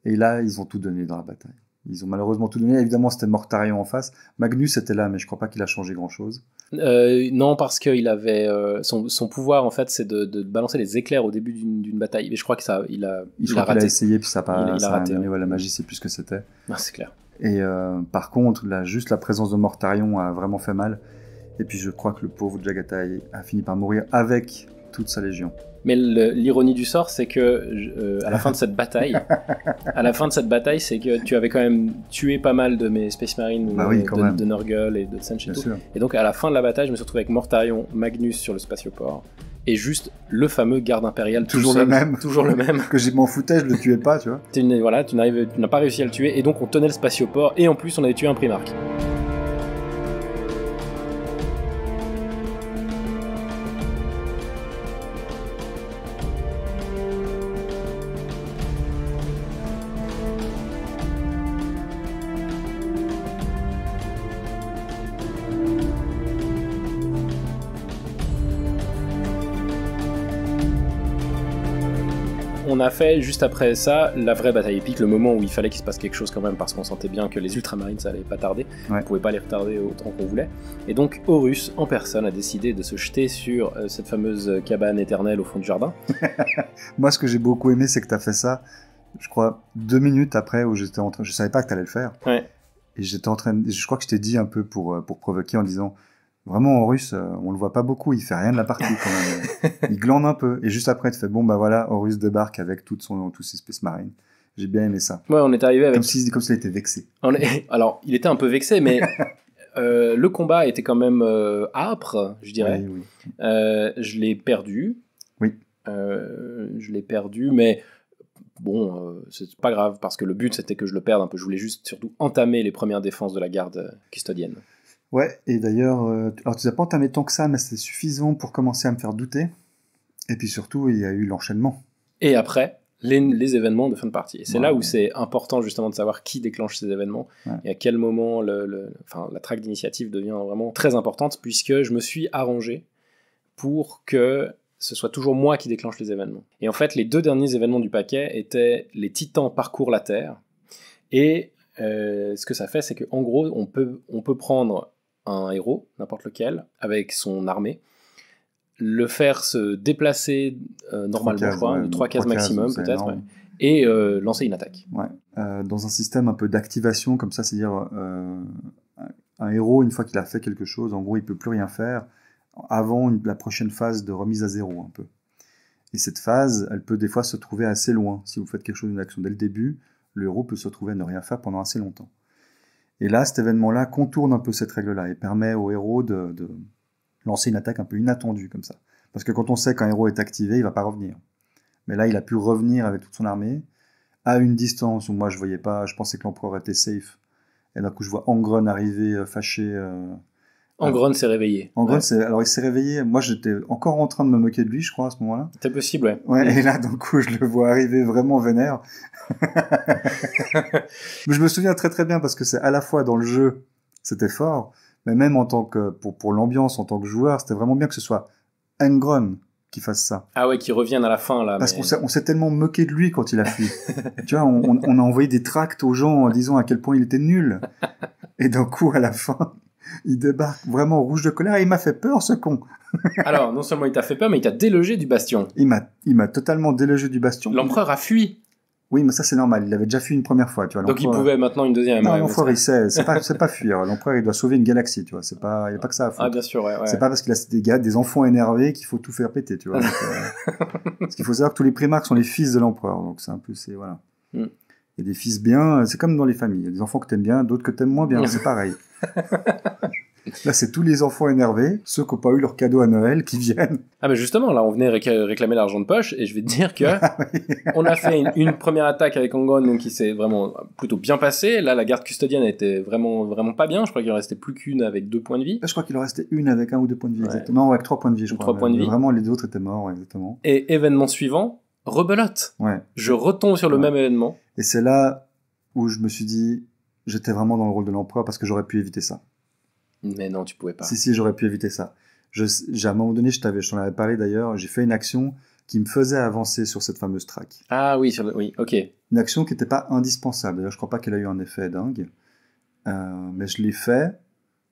et là, ils ont tout donné dans la bataille. Ils ont malheureusement tout donné. Évidemment, c'était Mortarion en face. Magnus était là, mais je crois pas qu'il a changé grand-chose. Euh, non, parce qu'il avait euh, son, pouvoir en fait, c'est de, balancer les éclairs au début d'une bataille. Mais je crois que ça, il a, il, a raté. Il a essayé puis ça a pas. Il, a raté. la magie, c'est plus ce que c'était. c'est clair. Et euh, par contre, là, juste la présence de Mortarion a vraiment fait mal. Et puis je crois que le pauvre Jagatai a fini par mourir avec toute sa légion. Mais l'ironie du sort, c'est que euh, à la fin de cette bataille, (laughs) à la fin de cette bataille, c'est que tu avais quand même tué pas mal de mes Space Marines, bah de, de, Norgul et de Sench et donc à la fin de la bataille, je me suis retrouvé avec Mortarion, Magnus sur le spatioport et juste le fameux garde impérial (laughs) toujours le même toujours le même que j'ai m'en foutais je le tuais pas tu vois tu, voilà tu n'as pas réussi à le tuer et donc on tenait le spatioport et en plus on avait tué un Primark. juste après ça la vraie bataille épique, le moment où il fallait qu'il se passe quelque chose quand même, parce qu'on sentait bien que les Ultramarines ça allait pas tarder, on pouvait pas les retarder autant qu'on voulait. Et donc Horus en personne a décidé de se jeter sur euh, cette fameuse euh, cabane éternelle au fond du jardin. (laughs) Moi ce que j'ai beaucoup aimé c'est que tu as fait ça, je crois, deux minutes après où j'étais en train, je savais pas que tu allais le faire. Et j'étais en train, je crois que je t'ai dit un peu pour, euh, pour provoquer en disant Vraiment, Horus, russe, euh, on le voit pas beaucoup, il fait rien de la partie quand même. (laughs) il glande un peu. Et juste après, il te fait « bon, bah voilà, Horus débarque avec toute son, toutes ses espèces marines. J'ai bien aimé ça. Ouais, on est arrivé avec. Comme si comme était vexé. (laughs) Alors, il était un peu vexé, mais (laughs) euh, le combat était quand même euh, âpre, je dirais. Oui, je l'ai perdu. Oui. je l'ai perdu, mais bon, ce c'est pas grave parce que le but c'était que je le perde un peu. Je voulais juste surtout entamer les premières défenses de la garde custodienne. Ouais, et d'ailleurs, euh, alors tu n'as pas entamé tant que ça, mais c'était suffisant pour commencer à me faire douter. Et puis surtout, il y a eu l'enchaînement. Et après, les, les, événements de fin de partie. Et c'est là où c'est important justement de savoir qui déclenche ces événements et à quel moment le, enfin, la traque d'initiative devient vraiment très importante puisque je me suis arrangé pour que ce soit toujours moi qui déclenche les événements. Et en fait, les deux derniers événements du paquet étaient les titans parcourent la Terre et euh, ce que ça fait, c'est qu'en gros, on peut, on peut prendre un héros, n'importe lequel, avec son armée, le faire se déplacer euh, normalement, trois cases maximum peut-être, et euh, lancer une attaque. Euh, dans un système un peu d'activation, comme ça, c'est-à-dire un héros, une fois qu'il a fait quelque chose, en gros, il peut plus rien faire avant la prochaine phase de remise à zéro, un peu. Et cette phase, elle peut des fois se trouver assez loin. Si vous faites quelque chose, une action dès le début, le héros peut se retrouver à ne rien faire pendant assez longtemps. Et là, cet événement-là contourne un peu cette règle-là et permet au héros de, lancer une attaque un peu inattendue comme ça. Parce que quand on sait qu'un héros est activé, il va pas revenir. Mais là, il a pu revenir avec toute son armée à une distance où moi je voyais pas, je pensais que l'empereur était safe. Et d'un coup, je vois Angron arriver euh, fâché. Euh, Angron s'est réveillé. Angron, alors il s'est réveillé. Moi, j'étais encore en train de me moquer de lui, je crois, à ce moment-là. C'est possible, ouais. Mm. Et là, d'un coup, je le vois arriver vraiment vénère. (laughs) je me souviens très très bien parce que c'est à la fois dans le jeu, c'était fort, mais même en tant que pour pour l'ambiance, en tant que joueur, c'était vraiment bien que ce soit Angron qui fasse ça. Ah ouais, qui revienne à la fin là. Parce qu'on s'est tellement moqué de lui quand il a fui. (laughs) tu vois, on, on, a envoyé des tracts aux gens en disant à quel point il était nul. Et d'un coup, à la fin, il débarque vraiment rouge de colère et il m'a fait peur, ce con. (laughs) Alors, non seulement il t'a fait peur, mais il t'a délogé du bastion. Il m'a, totalement délogé du bastion. L'empereur a fui. Oui, mais ça c'est normal. Il avait déjà fui une première fois, tu vois. Donc il pouvait maintenant une deuxième. Non, l'empereur il sait, (laughs) c'est pas, pas fuir. L'empereur il doit sauver une galaxie, tu vois. C'est pas, il n'y a pas que ça. À faire. Ah bien sûr, ouais. C'est pas parce qu'il a des gars, des enfants énervés qu'il faut tout faire péter, tu vois. (laughs) Euh, parce qu'il faut savoir que tous les primarques sont les fils de l'empereur, donc c'est un peu, voilà. Mm. Il y a des fils bien, euh, c'est comme dans les familles. Il y a des enfants que t'aimes bien, d'autres que t'aimes moins bien, c'est pareil. (laughs) Là, c'est tous les enfants énervés, ceux qui n'ont pas eu leur cadeau à Noël, qui viennent. Ah, mais justement, là, on venait réclamer l'argent de poche, et je vais te dire que (laughs) ah on a fait une, première attaque avec Angon, qui s'est vraiment plutôt bien passé. Là, la garde custodienne était vraiment, vraiment pas bien. Je crois qu'il en restait plus qu'une avec deux points de vie. Je crois qu'il en restait une avec un ou deux points de vie, exactement. Non, avec trois points de vie, je crois. Trois points de vie. Vraiment, les autres étaient morts, exactement. Et événement suivant, rebelote. Ouais. Je retombe sur le même événement. Et c'est là où je me suis dit, j'étais vraiment dans le rôle de l'empereur parce que j'aurais pu éviter ça. Mais non, tu pouvais pas. Si, si, j'aurais pu éviter ça. Je, à un moment donné, je t'avais, je t'en avais parlé d'ailleurs, j'ai fait une action qui me faisait avancer sur cette fameuse track. Ah oui, sur oui, ok. Une action qui n'était pas indispensable. D'ailleurs, je crois pas qu'elle a eu un effet dingue. Euh, mais je l'ai fait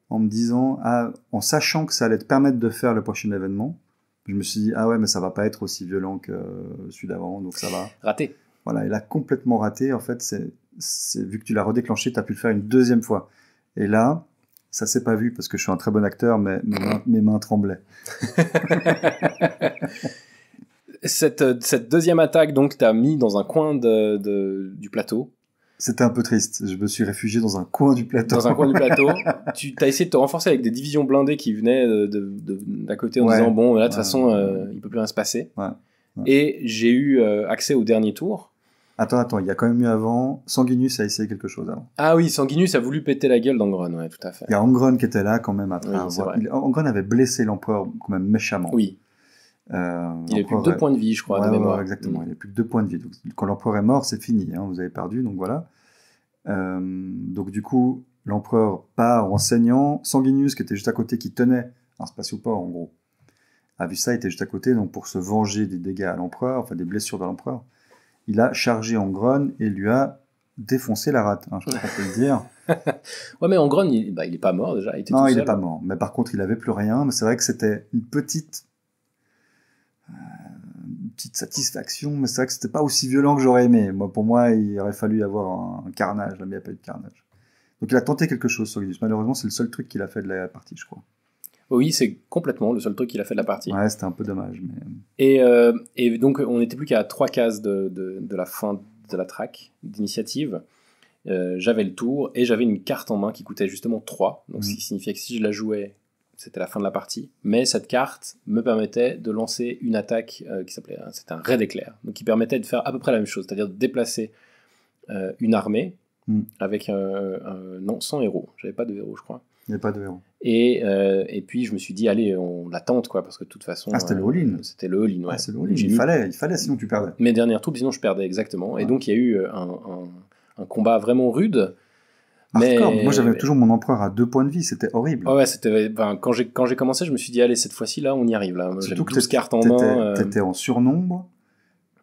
en me disant, ah, en sachant que ça allait te permettre de faire le prochain événement, je me suis dit, ah ouais, mais ça va pas être aussi violent que euh, celui d'avant, donc ça va. Raté. Voilà, il a complètement raté. En fait, c'est, vu que tu l'as redéclenché, tu as pu le faire une deuxième fois. Et là, ça s'est pas vu parce que je suis un très bon acteur, mais mes mains, (clears throat) tremblaient. (laughs) Euh, cette, deuxième attaque, donc, tu as mis dans un coin de, du plateau. C'était un peu triste. Je me suis réfugié dans un coin du plateau. Dans un coin du plateau. (laughs) tu as essayé de te renforcer avec des divisions blindées qui venaient d'un côté en disant bon, là, de toute façon, euh, il peut plus rien se passer. Et j'ai eu euh, accès au dernier tour. Attends, attends, il y a quand même eu avant. Sanguinus a essayé quelque chose avant. Ah oui, Sanguinus a voulu péter la gueule d'Angron, ouais, tout à fait. Il y a Angron qui était là quand même après. Oui, Angron avait blessé l'empereur quand même méchamment. Oui. Euh, il n'y mm. a plus que deux points de vie, je crois, de exactement, il n'y a plus que deux points de vie. quand l'empereur est mort, c'est fini, hein, vous avez perdu, donc voilà. Euh, donc du coup, l'empereur part en saignant. Sanguinius, qui était juste à côté, qui tenait un spatioport en gros, a vu ça, il était juste à côté, donc pour se venger des dégâts à l'empereur, enfin des blessures de l'empereur, il a chargé en grogne et lui a défoncé la rate, hein, je peux le dire. (laughs) ouais, mais en il n'est bah, pas mort déjà. Il était non, il n'est pas mort. Mais par contre, il n'avait plus rien. Mais c'est vrai que c'était une petite une petite satisfaction, mais c'est vrai que c'était pas aussi violent que j'aurais aimé. Moi, pour moi, il aurait fallu avoir un, carnage, mais il n'y a pas eu de carnage. Donc il a tenté quelque chose, sur Solinus. Malheureusement, c'est le seul truc qu'il a fait de la partie, je crois. Oh oui, c'est complètement le seul truc qu'il a fait de la partie. Ouais, c'était un peu dommage. Mais... Et, euh, et donc, on n'était plus qu'à trois cases de, la fin de la track d'initiative. Euh, j'avais le tour et j'avais une carte en main qui coûtait justement 3. Donc, ce qui mm. signifiait que si je la jouais c'était la fin de la partie. Mais cette carte me permettait de lancer une attaque euh, qui s'appelait, c'était un raid éclair, donc qui permettait de faire à peu près la même chose, c'est-à-dire de déplacer euh, une armée hmm. avec un, non sans héros, j'avais pas de héros je crois. Il n'y avait pas de héros. Et, euh, et, puis je me suis dit, allez, on l'attente, quoi, parce que de toute façon. c'était ah, le all C'était le all-in, ah, il, fallait, il fallait, sinon tu perdais. Mes dernières troupes, sinon je perdais, exactement. Et donc il y a eu un combat vraiment rude mais... Moi, j'avais toujours mon empereur à deux points de vie, c'était horrible. c'était. quand j'ai quand j'ai commencé, je me suis dit allez cette fois-ci là, on y arrive là. que tes cartes en main. T'étais euh. en surnombre.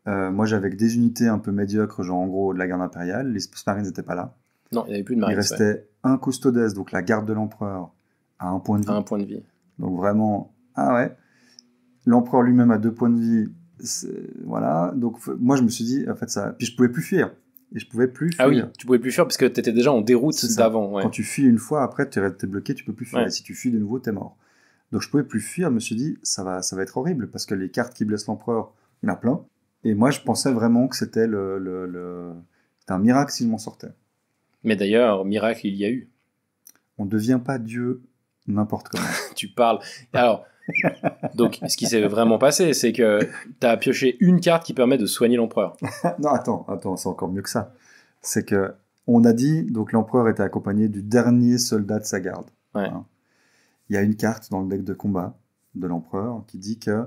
Euh, moi, j'avais que des unités un peu médiocres, genre en gros de la garde impériale. Les Space Marines n'étaient pas là. Non, il n'y avait plus de Marines. Il restait un custodes, donc la garde de l'empereur, à un point de vie. point de vie. Donc vraiment, ah ouais. L'empereur lui-même à deux points de vie. Voilà. Donc moi, je me suis dit en fait ça. Puis je pouvais plus fuir et je pouvais plus fuir. Ah oui, tu pouvais plus fuir parce que tu étais déjà en déroute d'avant. Quand tu fuis une fois, après, tu es, bloqué, tu peux plus fuir. Et si tu fuis de nouveau, tu es mort. Donc je pouvais plus fuir, je me suis dit, ça va, ça va être horrible parce que les cartes qui blessent l'empereur, il y en a plein. Et moi, je pensais vraiment que c'était le, le, un miracle s'il m'en sortait Mais d'ailleurs, miracle, il y a eu. On ne devient pas Dieu n'importe comment. (laughs) tu parles. Alors. Donc, ce qui s'est vraiment passé, c'est que tu as pioché une carte qui permet de soigner l'empereur. (laughs) non, attends, attends, c'est encore mieux que ça. C'est que on a dit donc l'empereur était accompagné du dernier soldat de sa garde. Hein. Il y a une carte dans le deck de combat de l'empereur qui dit que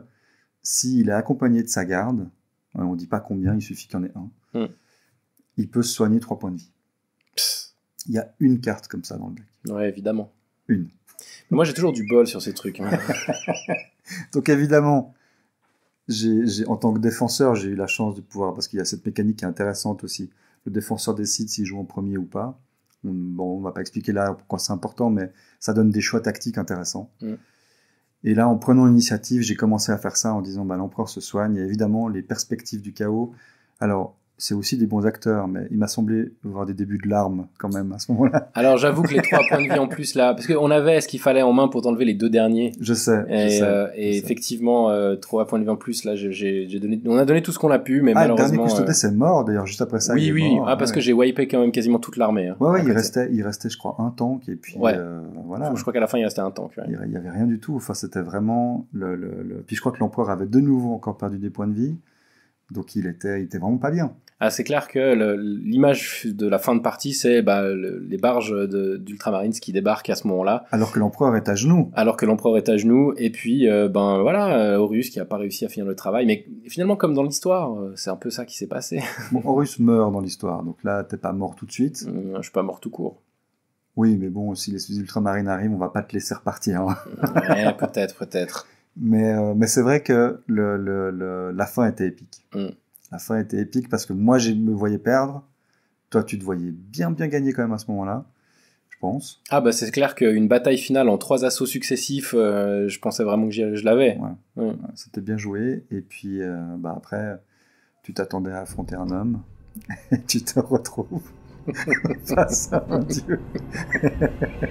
s'il est accompagné de sa garde, hein, on ne dit pas combien, il suffit qu'il y en ait un, hmm. il peut soigner trois points de vie. Il y a une carte comme ça dans le deck. Oui évidemment. Une. Moi, j'ai toujours du bol sur ces trucs. (laughs) Donc, évidemment, j'ai, en tant que défenseur, j'ai eu la chance de pouvoir, parce qu'il y a cette mécanique qui est intéressante aussi. Le défenseur décide s'il joue en premier ou pas. On, bon, on va pas expliquer là pourquoi c'est important, mais ça donne des choix tactiques intéressants. Mm. Et là, en prenant l'initiative, j'ai commencé à faire ça en disant bah, l'empereur se soigne. évidemment, les perspectives du chaos. Alors, c'est aussi des bons acteurs, mais il m'a semblé voir des débuts de larmes quand même à ce moment-là. (laughs) Alors j'avoue que les trois points de vie en plus là, parce qu'on avait ce qu'il fallait en main pour enlever les deux derniers. Je sais. Et, euh, et effectivement, euh, trois points de vie en plus là, j'ai donné, on a donné tout ce qu'on a pu, mais ah, malheureusement. Le dernier euh... c'est mort d'ailleurs juste après ça. Oui, oui. ah parce que j'ai wipé quand même quasiment toute l'armée. Oui, hein, ouais, ouais il restait, il restait je crois un tank et puis euh, voilà. Je crois qu'à la fin il restait un tank. Il y avait rien du tout. Enfin c'était vraiment le, Puis je crois que l'empereur avait de nouveau encore perdu des points de vie. Donc il était, il était vraiment pas bien. Ah, c'est clair que l'image de la fin de partie, c'est bah, les barges d'Ultramarines qui débarquent à ce moment-là. Alors que l'empereur est à genoux. Alors que l'empereur est à genoux. Et puis, euh, ben voilà, euh, Horus qui n'a pas réussi à finir le travail. Mais finalement, comme dans l'histoire, euh, c'est un peu ça qui s'est passé. Horus meurt dans l'histoire, donc là, t'es pas mort tout de suite. Mmh, je suis pas mort tout court. Oui, mais bon, si les ultramarines arrivent, on va pas te laisser repartir. Hein. peut-être, peut-être. (laughs) Mais, c'est vrai que le, la fin était épique. Mmh. La fin était épique parce que moi, je me voyais perdre. Toi, tu te voyais bien, bien gagner quand même à ce moment-là. je Pense. Ah bah c'est clair qu'une bataille finale en trois assauts successifs, euh, je pensais vraiment que je l'avais. C'était bien joué et puis euh, bah, après tu t'attendais à affronter un homme (laughs) et tu te retrouves (laughs) face à un dieu. (laughs)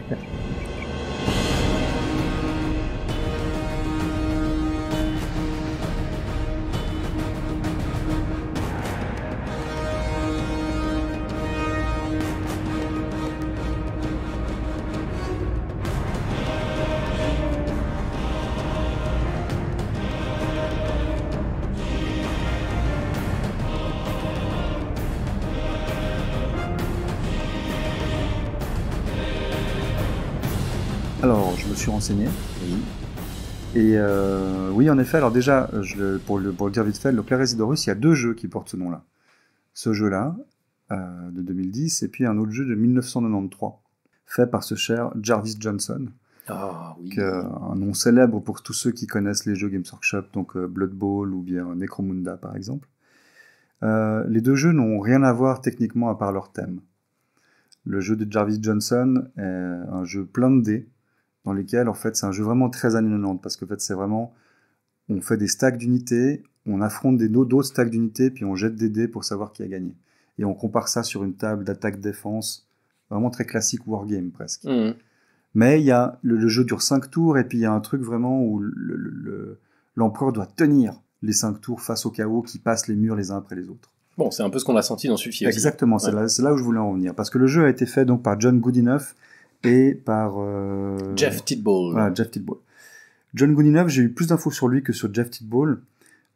Alors, je me suis renseigné. Oui. Et euh, oui, en effet, alors déjà, pour, le, dire vite fait, le Resident il y a deux jeux qui portent ce nom-là. Ce jeu-là, euh, de 2010, et puis un autre jeu de 1993, fait par ce cher Jarvis Johnson. Ah oui. un nom célèbre pour tous ceux qui connaissent les jeux Games Workshop, donc euh, Blood Bowl ou bien Necromunda par exemple. les deux jeux n'ont rien à voir techniquement à part leur thème. Le jeu de Jarvis Johnson est un jeu plein de dés, dans lesquels en fait c'est un jeu vraiment très années parce que en fait c'est vraiment on fait des stacks d'unités, on affronte des d'autres stacks d'unités puis on jette des dés pour savoir qui a gagné et on compare ça sur une table d'attaque défense vraiment très classique wargame presque. Mmh. Mais il y a le, jeu dure 5 tours et puis il y a un truc vraiment où l'empereur le, doit tenir les 5 tours face au chaos qui passe les murs les uns après les autres. Bon, c'est un peu ce qu'on a senti dans Suffit. Exactement, c'est là, où je voulais en venir Parce que le jeu a été fait donc par John Goodenough, et par euh, Jeff Titball. Jeff John gouninov, j'ai eu plus d'infos sur lui que sur Jeff Titball.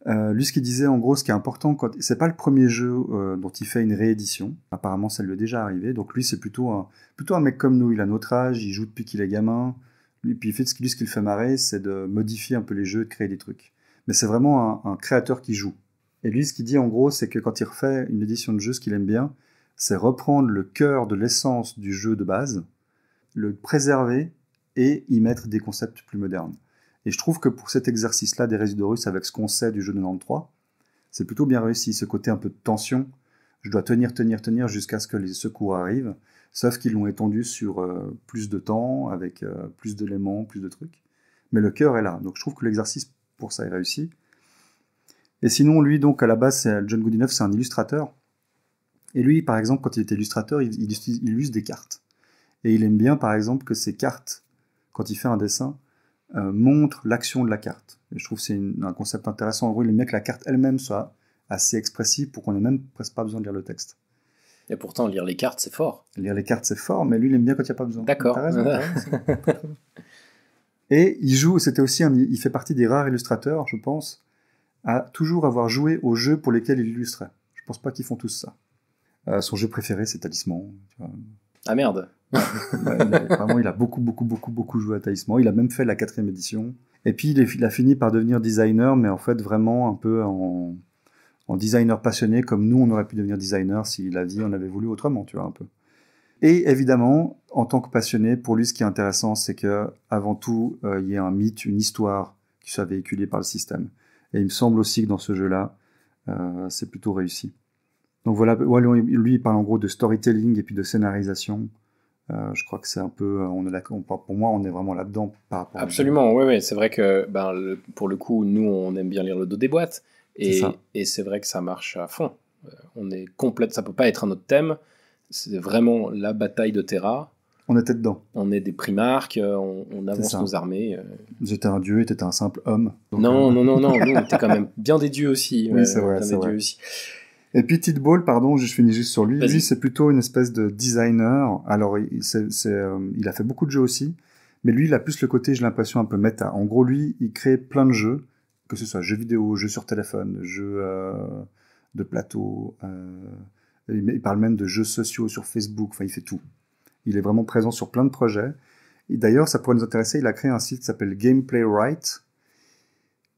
Euh, lui, ce qu'il disait, en gros, ce qui est important, quand... c'est pas le premier jeu euh, dont il fait une réédition. Apparemment, ça lui est déjà arrivé. Donc lui, c'est plutôt un, plutôt un mec comme nous. Il a notre âge, il joue depuis qu'il est gamin. Lui, puis lui, ce qu'il fait marrer, c'est de modifier un peu les jeux, de créer des trucs. Mais c'est vraiment un, un créateur qui joue. Et lui, ce qu'il dit, en gros, c'est que quand il refait une édition de jeu, ce qu'il aime bien, c'est reprendre le cœur de l'essence du jeu de base le préserver et y mettre des concepts plus modernes. Et je trouve que pour cet exercice-là des résidus russes avec ce qu'on sait du jeu de 93, c'est plutôt bien réussi, ce côté un peu de tension. Je dois tenir, tenir, tenir jusqu'à ce que les secours arrivent, sauf qu'ils l'ont étendu sur euh, plus de temps, avec euh, plus d'éléments, plus de trucs. Mais le cœur est là, donc je trouve que l'exercice pour ça est réussi. Et sinon, lui, donc à la base, John Goodenough, c'est un illustrateur. Et lui, par exemple, quand il était illustrateur, il, il, des cartes. Et il aime bien, par exemple, que ses cartes, quand il fait un dessin, euh, montrent l'action de la carte. Et je trouve que c'est un concept intéressant. En gros, il aime bien que la carte elle-même soit assez expressive pour qu'on n'ait même presque pas besoin de lire le texte. Et pourtant, lire les cartes, c'est fort. Lire les cartes, c'est fort, mais lui, il aime bien quand il n'y a pas besoin. D'accord. Et il joue, c'était aussi un, il fait partie des rares illustrateurs, je pense, à toujours avoir joué aux jeux pour lesquels il illustrait. Je ne pense pas qu'ils font tous ça. Euh, son jeu préféré, c'est Talisman. Ah merde. vraiment, il a beaucoup, beaucoup, beaucoup, beaucoup joué à Talisman. Il a même fait la quatrième édition. Et puis, il, a fini par devenir designer, mais en fait, vraiment un peu en, designer passionné, comme nous, on aurait pu devenir designer si la vie, on avait voulu autrement, tu vois, un peu. Et évidemment, en tant que passionné, pour lui, ce qui est intéressant, c'est que avant tout, euh, il y a un mythe, une histoire qui soit véhiculée par le système. Et il me semble aussi que dans ce jeu-là, euh, c'est plutôt réussi. Donc voilà, lui, il parle en gros de storytelling et puis de scénarisation. Euh, je crois que c'est un peu, euh, on est pour moi, on est vraiment là-dedans par Absolument, oui, oui, c'est vrai que ben, pour le coup, nous, on aime bien lire le dos des boîtes, et, c'est vrai que ça marche à fond. Euh, on est complète, ça peut pas être un autre thème. C'est vraiment la bataille de Terra. On était dedans. On est des primarques, on, avance nos armées. étiez un dieu vous étiez un simple homme. Non, non, non, non, (laughs) nous, on était quand même bien des dieux aussi. Oui, c'est vrai, c'est vrai. Aussi. Et puis pardon, je finis juste sur lui. Lui, c'est plutôt une espèce de designer. Alors, euh, il, a fait beaucoup de jeux aussi, mais lui, il a plus le côté, j'ai l'impression, un peu méta. En gros, lui, il crée plein de jeux, que ce soit jeux vidéo, jeux sur téléphone, jeux euh, de plateau. Euh, il parle même de jeux sociaux sur Facebook. Enfin, il fait tout. Il est vraiment présent sur plein de projets. Et d'ailleurs, ça pourrait nous intéresser. Il a créé un site qui s'appelle Gameplay Right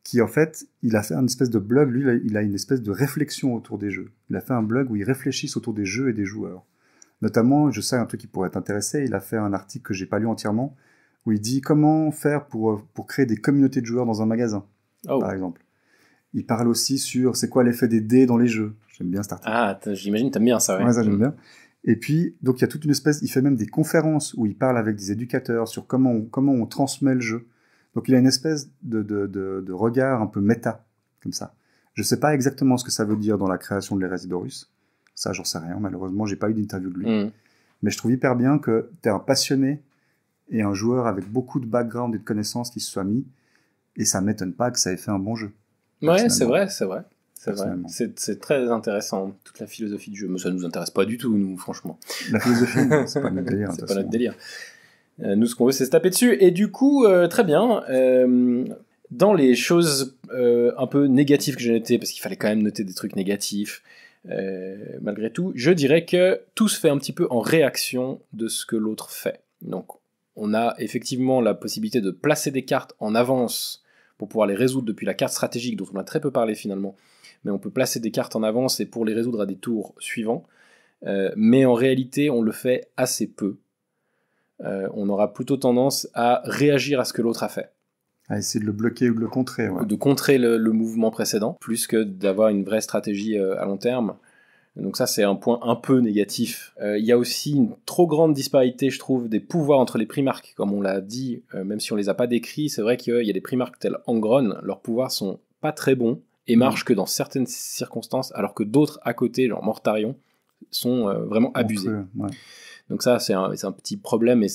qui en fait, il a fait un espèce de blog, lui, il a une espèce de réflexion autour des jeux. Il a fait un blog où il réfléchissent autour des jeux et des joueurs. Notamment, je sais un truc qui pourrait t'intéresser, il a fait un article que j'ai pas lu entièrement, où il dit comment faire pour, euh, créer des communautés de joueurs dans un magasin, oh. par exemple. Il parle aussi sur c'est quoi l'effet des dés dans les jeux. J'aime bien cet article. Ah, j'imagine, t'aimes bien ça, ouais. ça, j'aime mm. bien. Et puis, donc, il y a toute une espèce, il fait même des conférences où il parle avec des éducateurs sur comment comment on transmet le jeu. Donc il a une espèce de, de, regard un peu méta, comme ça. Je ne sais pas exactement ce que ça veut dire dans la création de russes. Ça, j'en sais rien. Malheureusement, j'ai pas eu d'interview de lui. Mm. Mais je trouve hyper bien que tu es un passionné et un joueur avec beaucoup de background et de connaissances qui se soit mis. Et ça m'étonne pas que ça ait fait un bon jeu. Oui, c'est vrai, c'est vrai. C'est très intéressant, toute la philosophie du jeu. Mais ça ne nous intéresse pas du tout, nous, franchement. La philosophie, pas notre délire. c'est pas notre (laughs) délire. Euh, nous, ce qu'on veut, c'est se taper dessus. Et du coup, euh, très bien. Euh, dans les choses un peu négatives que j'ai notées, parce qu'il fallait quand même noter des trucs négatifs, malgré tout, je dirais que tout se fait un petit peu en réaction de ce que l'autre fait. Donc, on a effectivement la possibilité de placer des cartes en avance pour pouvoir les résoudre depuis la carte stratégique dont on a très peu parlé finalement. Mais on peut placer des cartes en avance et pour les résoudre à des tours suivants. mais en réalité, on le fait assez peu. Euh, on aura plutôt tendance à réagir à ce que l'autre a fait. À essayer de le bloquer ou de le contrer. De contrer le, mouvement précédent, plus que d'avoir une vraie stratégie euh, à long terme. Donc ça, c'est un point un peu négatif. Euh, il y a aussi une trop grande disparité, je trouve, des pouvoirs entre les primarques. Comme on l'a dit, même si on ne les a pas décrits, c'est vrai qu'il y a des primarques tels Angron, leurs pouvoirs sont pas très bons et mm. marchent que dans certaines circonstances, alors que d'autres à côté, genre Mortarion, sont vraiment abusés. Donc ça, c'est un, petit problème et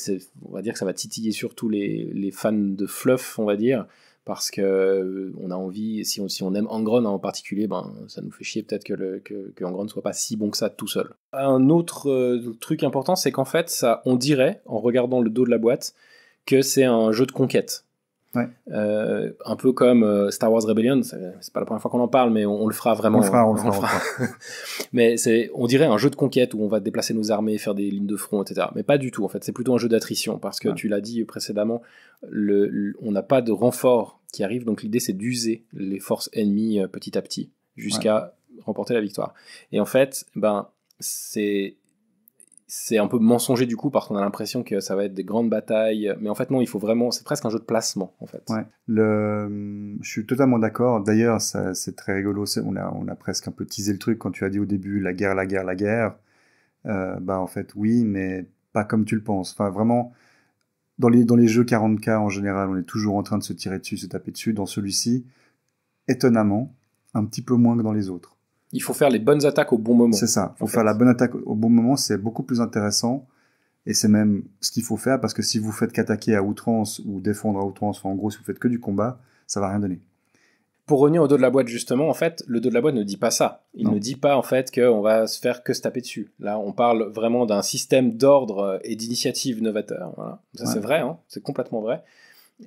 on va dire que ça va titiller surtout les, fans de fluff, on va dire, parce que euh, on a envie, si on, si on aime Angron en particulier, ben, ça nous fait chier peut-être que, Angron ne soit pas si bon que ça tout seul. Un autre euh, truc important, c'est qu'en fait, ça, on dirait, en regardant le dos de la boîte, que c'est un jeu de conquête. Euh, un peu comme euh, Star Wars Rebellion, c'est pas la première fois qu'on en parle, mais on, le fera vraiment. On le fera, mais c'est, on dirait un jeu de conquête où on va déplacer nos armées, faire des lignes de front, etc. Mais pas du tout, en fait. C'est plutôt un jeu d'attrition parce que tu l'as dit précédemment, on n'a pas de renfort qui arrive, donc l'idée c'est d'user les forces ennemies euh, petit à petit jusqu'à remporter la victoire. Et en fait, ben, c'est c'est un peu mensonger du coup parce qu'on a l'impression que ça va être des grandes batailles mais en fait non il faut vraiment c'est presque un jeu de placement en fait le je suis totalement d'accord d'ailleurs c'est très rigolo on a presque un peu teasé le truc quand tu as dit au début la guerre la guerre la guerre euh, bah en fait oui mais pas comme tu le penses enfin vraiment dans les dans les jeux 40k en général on est toujours en train de se tirer dessus se taper dessus dans celui-ci étonnamment un petit peu moins que dans les autres il faut faire les bonnes attaques au bon moment. C'est ça. Il faut faire la bonne attaque au bon moment. C'est beaucoup plus intéressant. Et c'est même ce qu'il faut faire parce que si vous faites qu'attaquer à outrance ou défendre à outrance, enfin, en gros, si vous faites que du combat, ça va rien donner. Pour revenir au dos de la boîte, justement, en fait, le dos de la boîte ne dit pas ça. Il ne dit pas, en fait, qu'on va se faire que se taper dessus. Là, on parle vraiment d'un système d'ordre et d'initiative novateur. Ça, c'est vrai, hein. c'est complètement vrai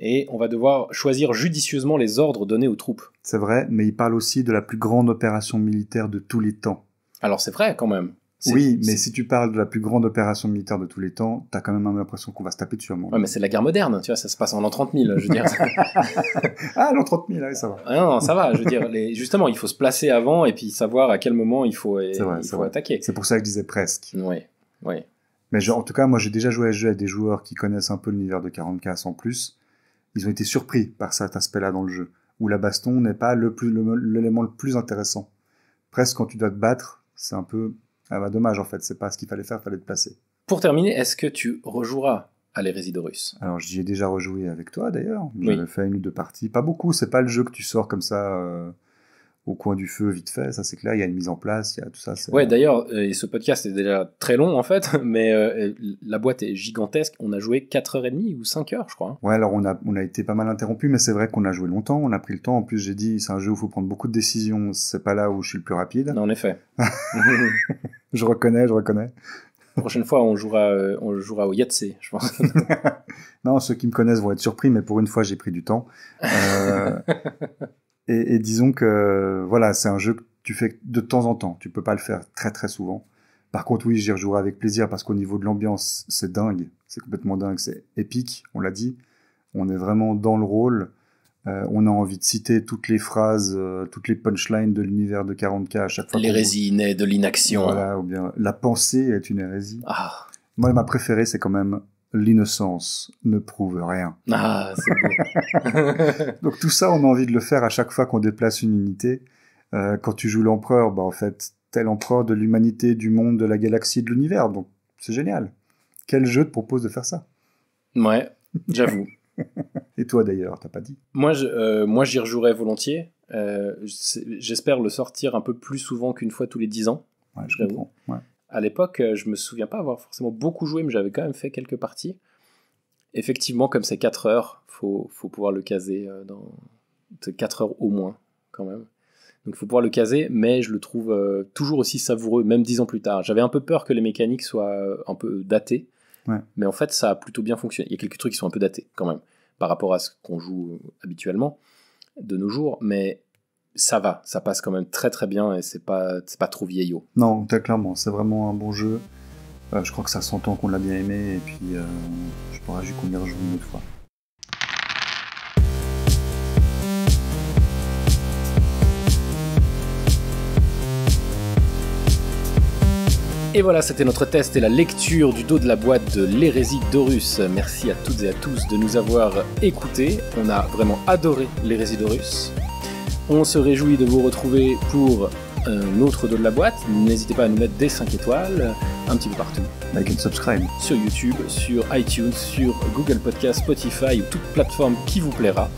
et on va devoir choisir judicieusement les ordres donnés aux troupes. C'est vrai, mais il parle aussi de la plus grande opération militaire de tous les temps. Alors c'est vrai quand même. Oui, mais si tu parles de la plus grande opération militaire de tous les temps, t'as quand même l'impression qu'on va se taper dessus à Ouais, mais c'est la guerre moderne, tu vois, ça se passe en l'an 30 000, je veux dire. (laughs) ah, l'an 30 000, ah ça va. Ah non, ça va, je veux dire, justement, il faut se placer avant et puis savoir à quel moment il faut, attaquer. C'est pour ça que je disais presque. Oui, oui. Mais en tout cas, moi j'ai déjà joué à ce jeu avec des joueurs qui connaissent un peu l'univers de 40K sans plus, ils ont été surpris par cet aspect-là dans le jeu, où la baston n'est pas l'élément le, plus intéressant. Presque quand tu dois te battre, c'est un peu ah bah dommage en fait, c'est pas ce qu'il fallait faire, il fallait te placer. Pour terminer, est-ce que tu rejoueras à russes Alors j'y ai déjà rejoué avec toi d'ailleurs, j'avais fait une ou deux parties, pas beaucoup, c'est pas le jeu que tu sors comme ça. Euh, au coin du feu vite fait. Ça, c'est clair, il y a une mise en place, il y a tout ça. Ouais, d'ailleurs, euh, et ce podcast est déjà très long en fait, (laughs) mais euh, la boîte est gigantesque. On a joué 4h30 ou 5h, je crois. Ouais, alors on a, on a été pas mal interrompu, mais c'est vrai qu'on a joué longtemps, on a pris le temps. En plus, j'ai dit, c'est un jeu où il faut prendre beaucoup de décisions, c'est pas là où je suis le plus rapide. Non, en effet. (laughs) (laughs) je reconnais, je reconnais. La prochaine fois, on jouera, euh, on jouera au Yatsé, je pense. non, ceux qui me connaissent vont être surpris, mais pour une fois, j'ai pris du temps. Euh... Et, disons que voilà, c'est un jeu que tu fais de temps en temps. Tu peux pas le faire très très souvent. Par contre, oui, j'y rejouerai avec plaisir parce qu'au niveau de l'ambiance, c'est dingue. C'est complètement dingue. C'est épique, on l'a dit. On est vraiment dans le rôle. Euh, on a envie de citer toutes les phrases, euh, toutes les punchlines de l'univers de 40K à chaque fois. L'hérésie naît de l'inaction. Voilà, ou bien la pensée est une hérésie. Ah. Moi, ma préférée, c'est quand même l'innocence ne prouve rien. Ah, c'est beau. (laughs) Donc tout ça, on a envie de le faire à chaque fois qu'on déplace une unité. Euh, quand tu joues l'empereur, bah en fait, tel empereur de l'humanité, du monde, de la galaxie, de l'univers. Donc c'est génial. Quel jeu te propose de faire ça Ouais, j'avoue. (laughs) Et toi d'ailleurs, t'as pas dit Moi, euh, moi, j'y rejouerais volontiers. Euh, j'espère le sortir un peu plus souvent qu'une fois tous les 10 ans. Ouais, je Ouais à l'époque, euh, je me souviens pas avoir forcément beaucoup joué, mais j'avais quand même fait quelques parties. Effectivement, comme c'est 4 heures, faut, faut pouvoir le caser euh, dans 4 heures au moins, quand même. Donc faut pouvoir le caser, mais je le trouve euh, toujours aussi savoureux, même 10 ans plus tard. J'avais un peu peur que les mécaniques soient un peu datées, mais en fait, ça a plutôt bien fonctionné. Il y a quelques trucs qui sont un peu datés, quand même, par rapport à ce qu'on joue habituellement de nos jours, mais ça va, ça passe quand même très très bien et c'est pas, trop vieillot. Non, clairement, c'est vraiment un bon jeu. Euh, je crois que ça s'entend qu'on l'a bien aimé et puis euh, je pourrais juste qu'on y rejoue une autre fois. Et voilà, c'était notre test et la lecture du dos de la boîte de l'hérésie d'Horus. Merci à toutes et à tous de nous avoir écoutés. On a vraiment adoré l'hérésie d'Horus. On se réjouit de vous retrouver pour un euh, autre dos de la boîte. N'hésitez pas à nous mettre des 5 étoiles euh, un petit peu partout. Like and subscribe. Sur YouTube, sur iTunes, sur Google Podcast, Spotify ou toute plateforme qui vous plaira.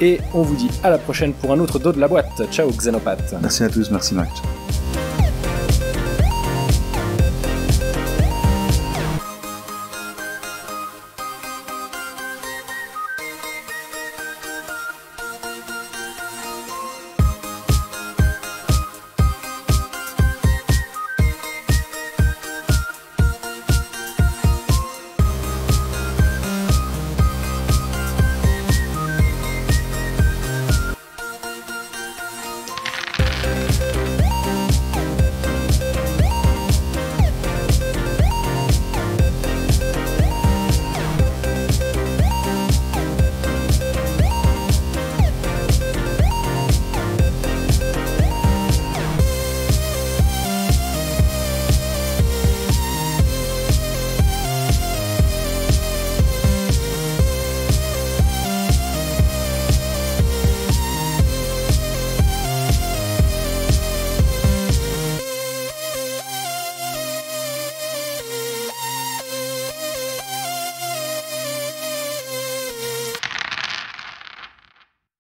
Et on vous dit à la prochaine pour un autre dos de la boîte. Ciao Xenopath. Merci à tous, merci Max.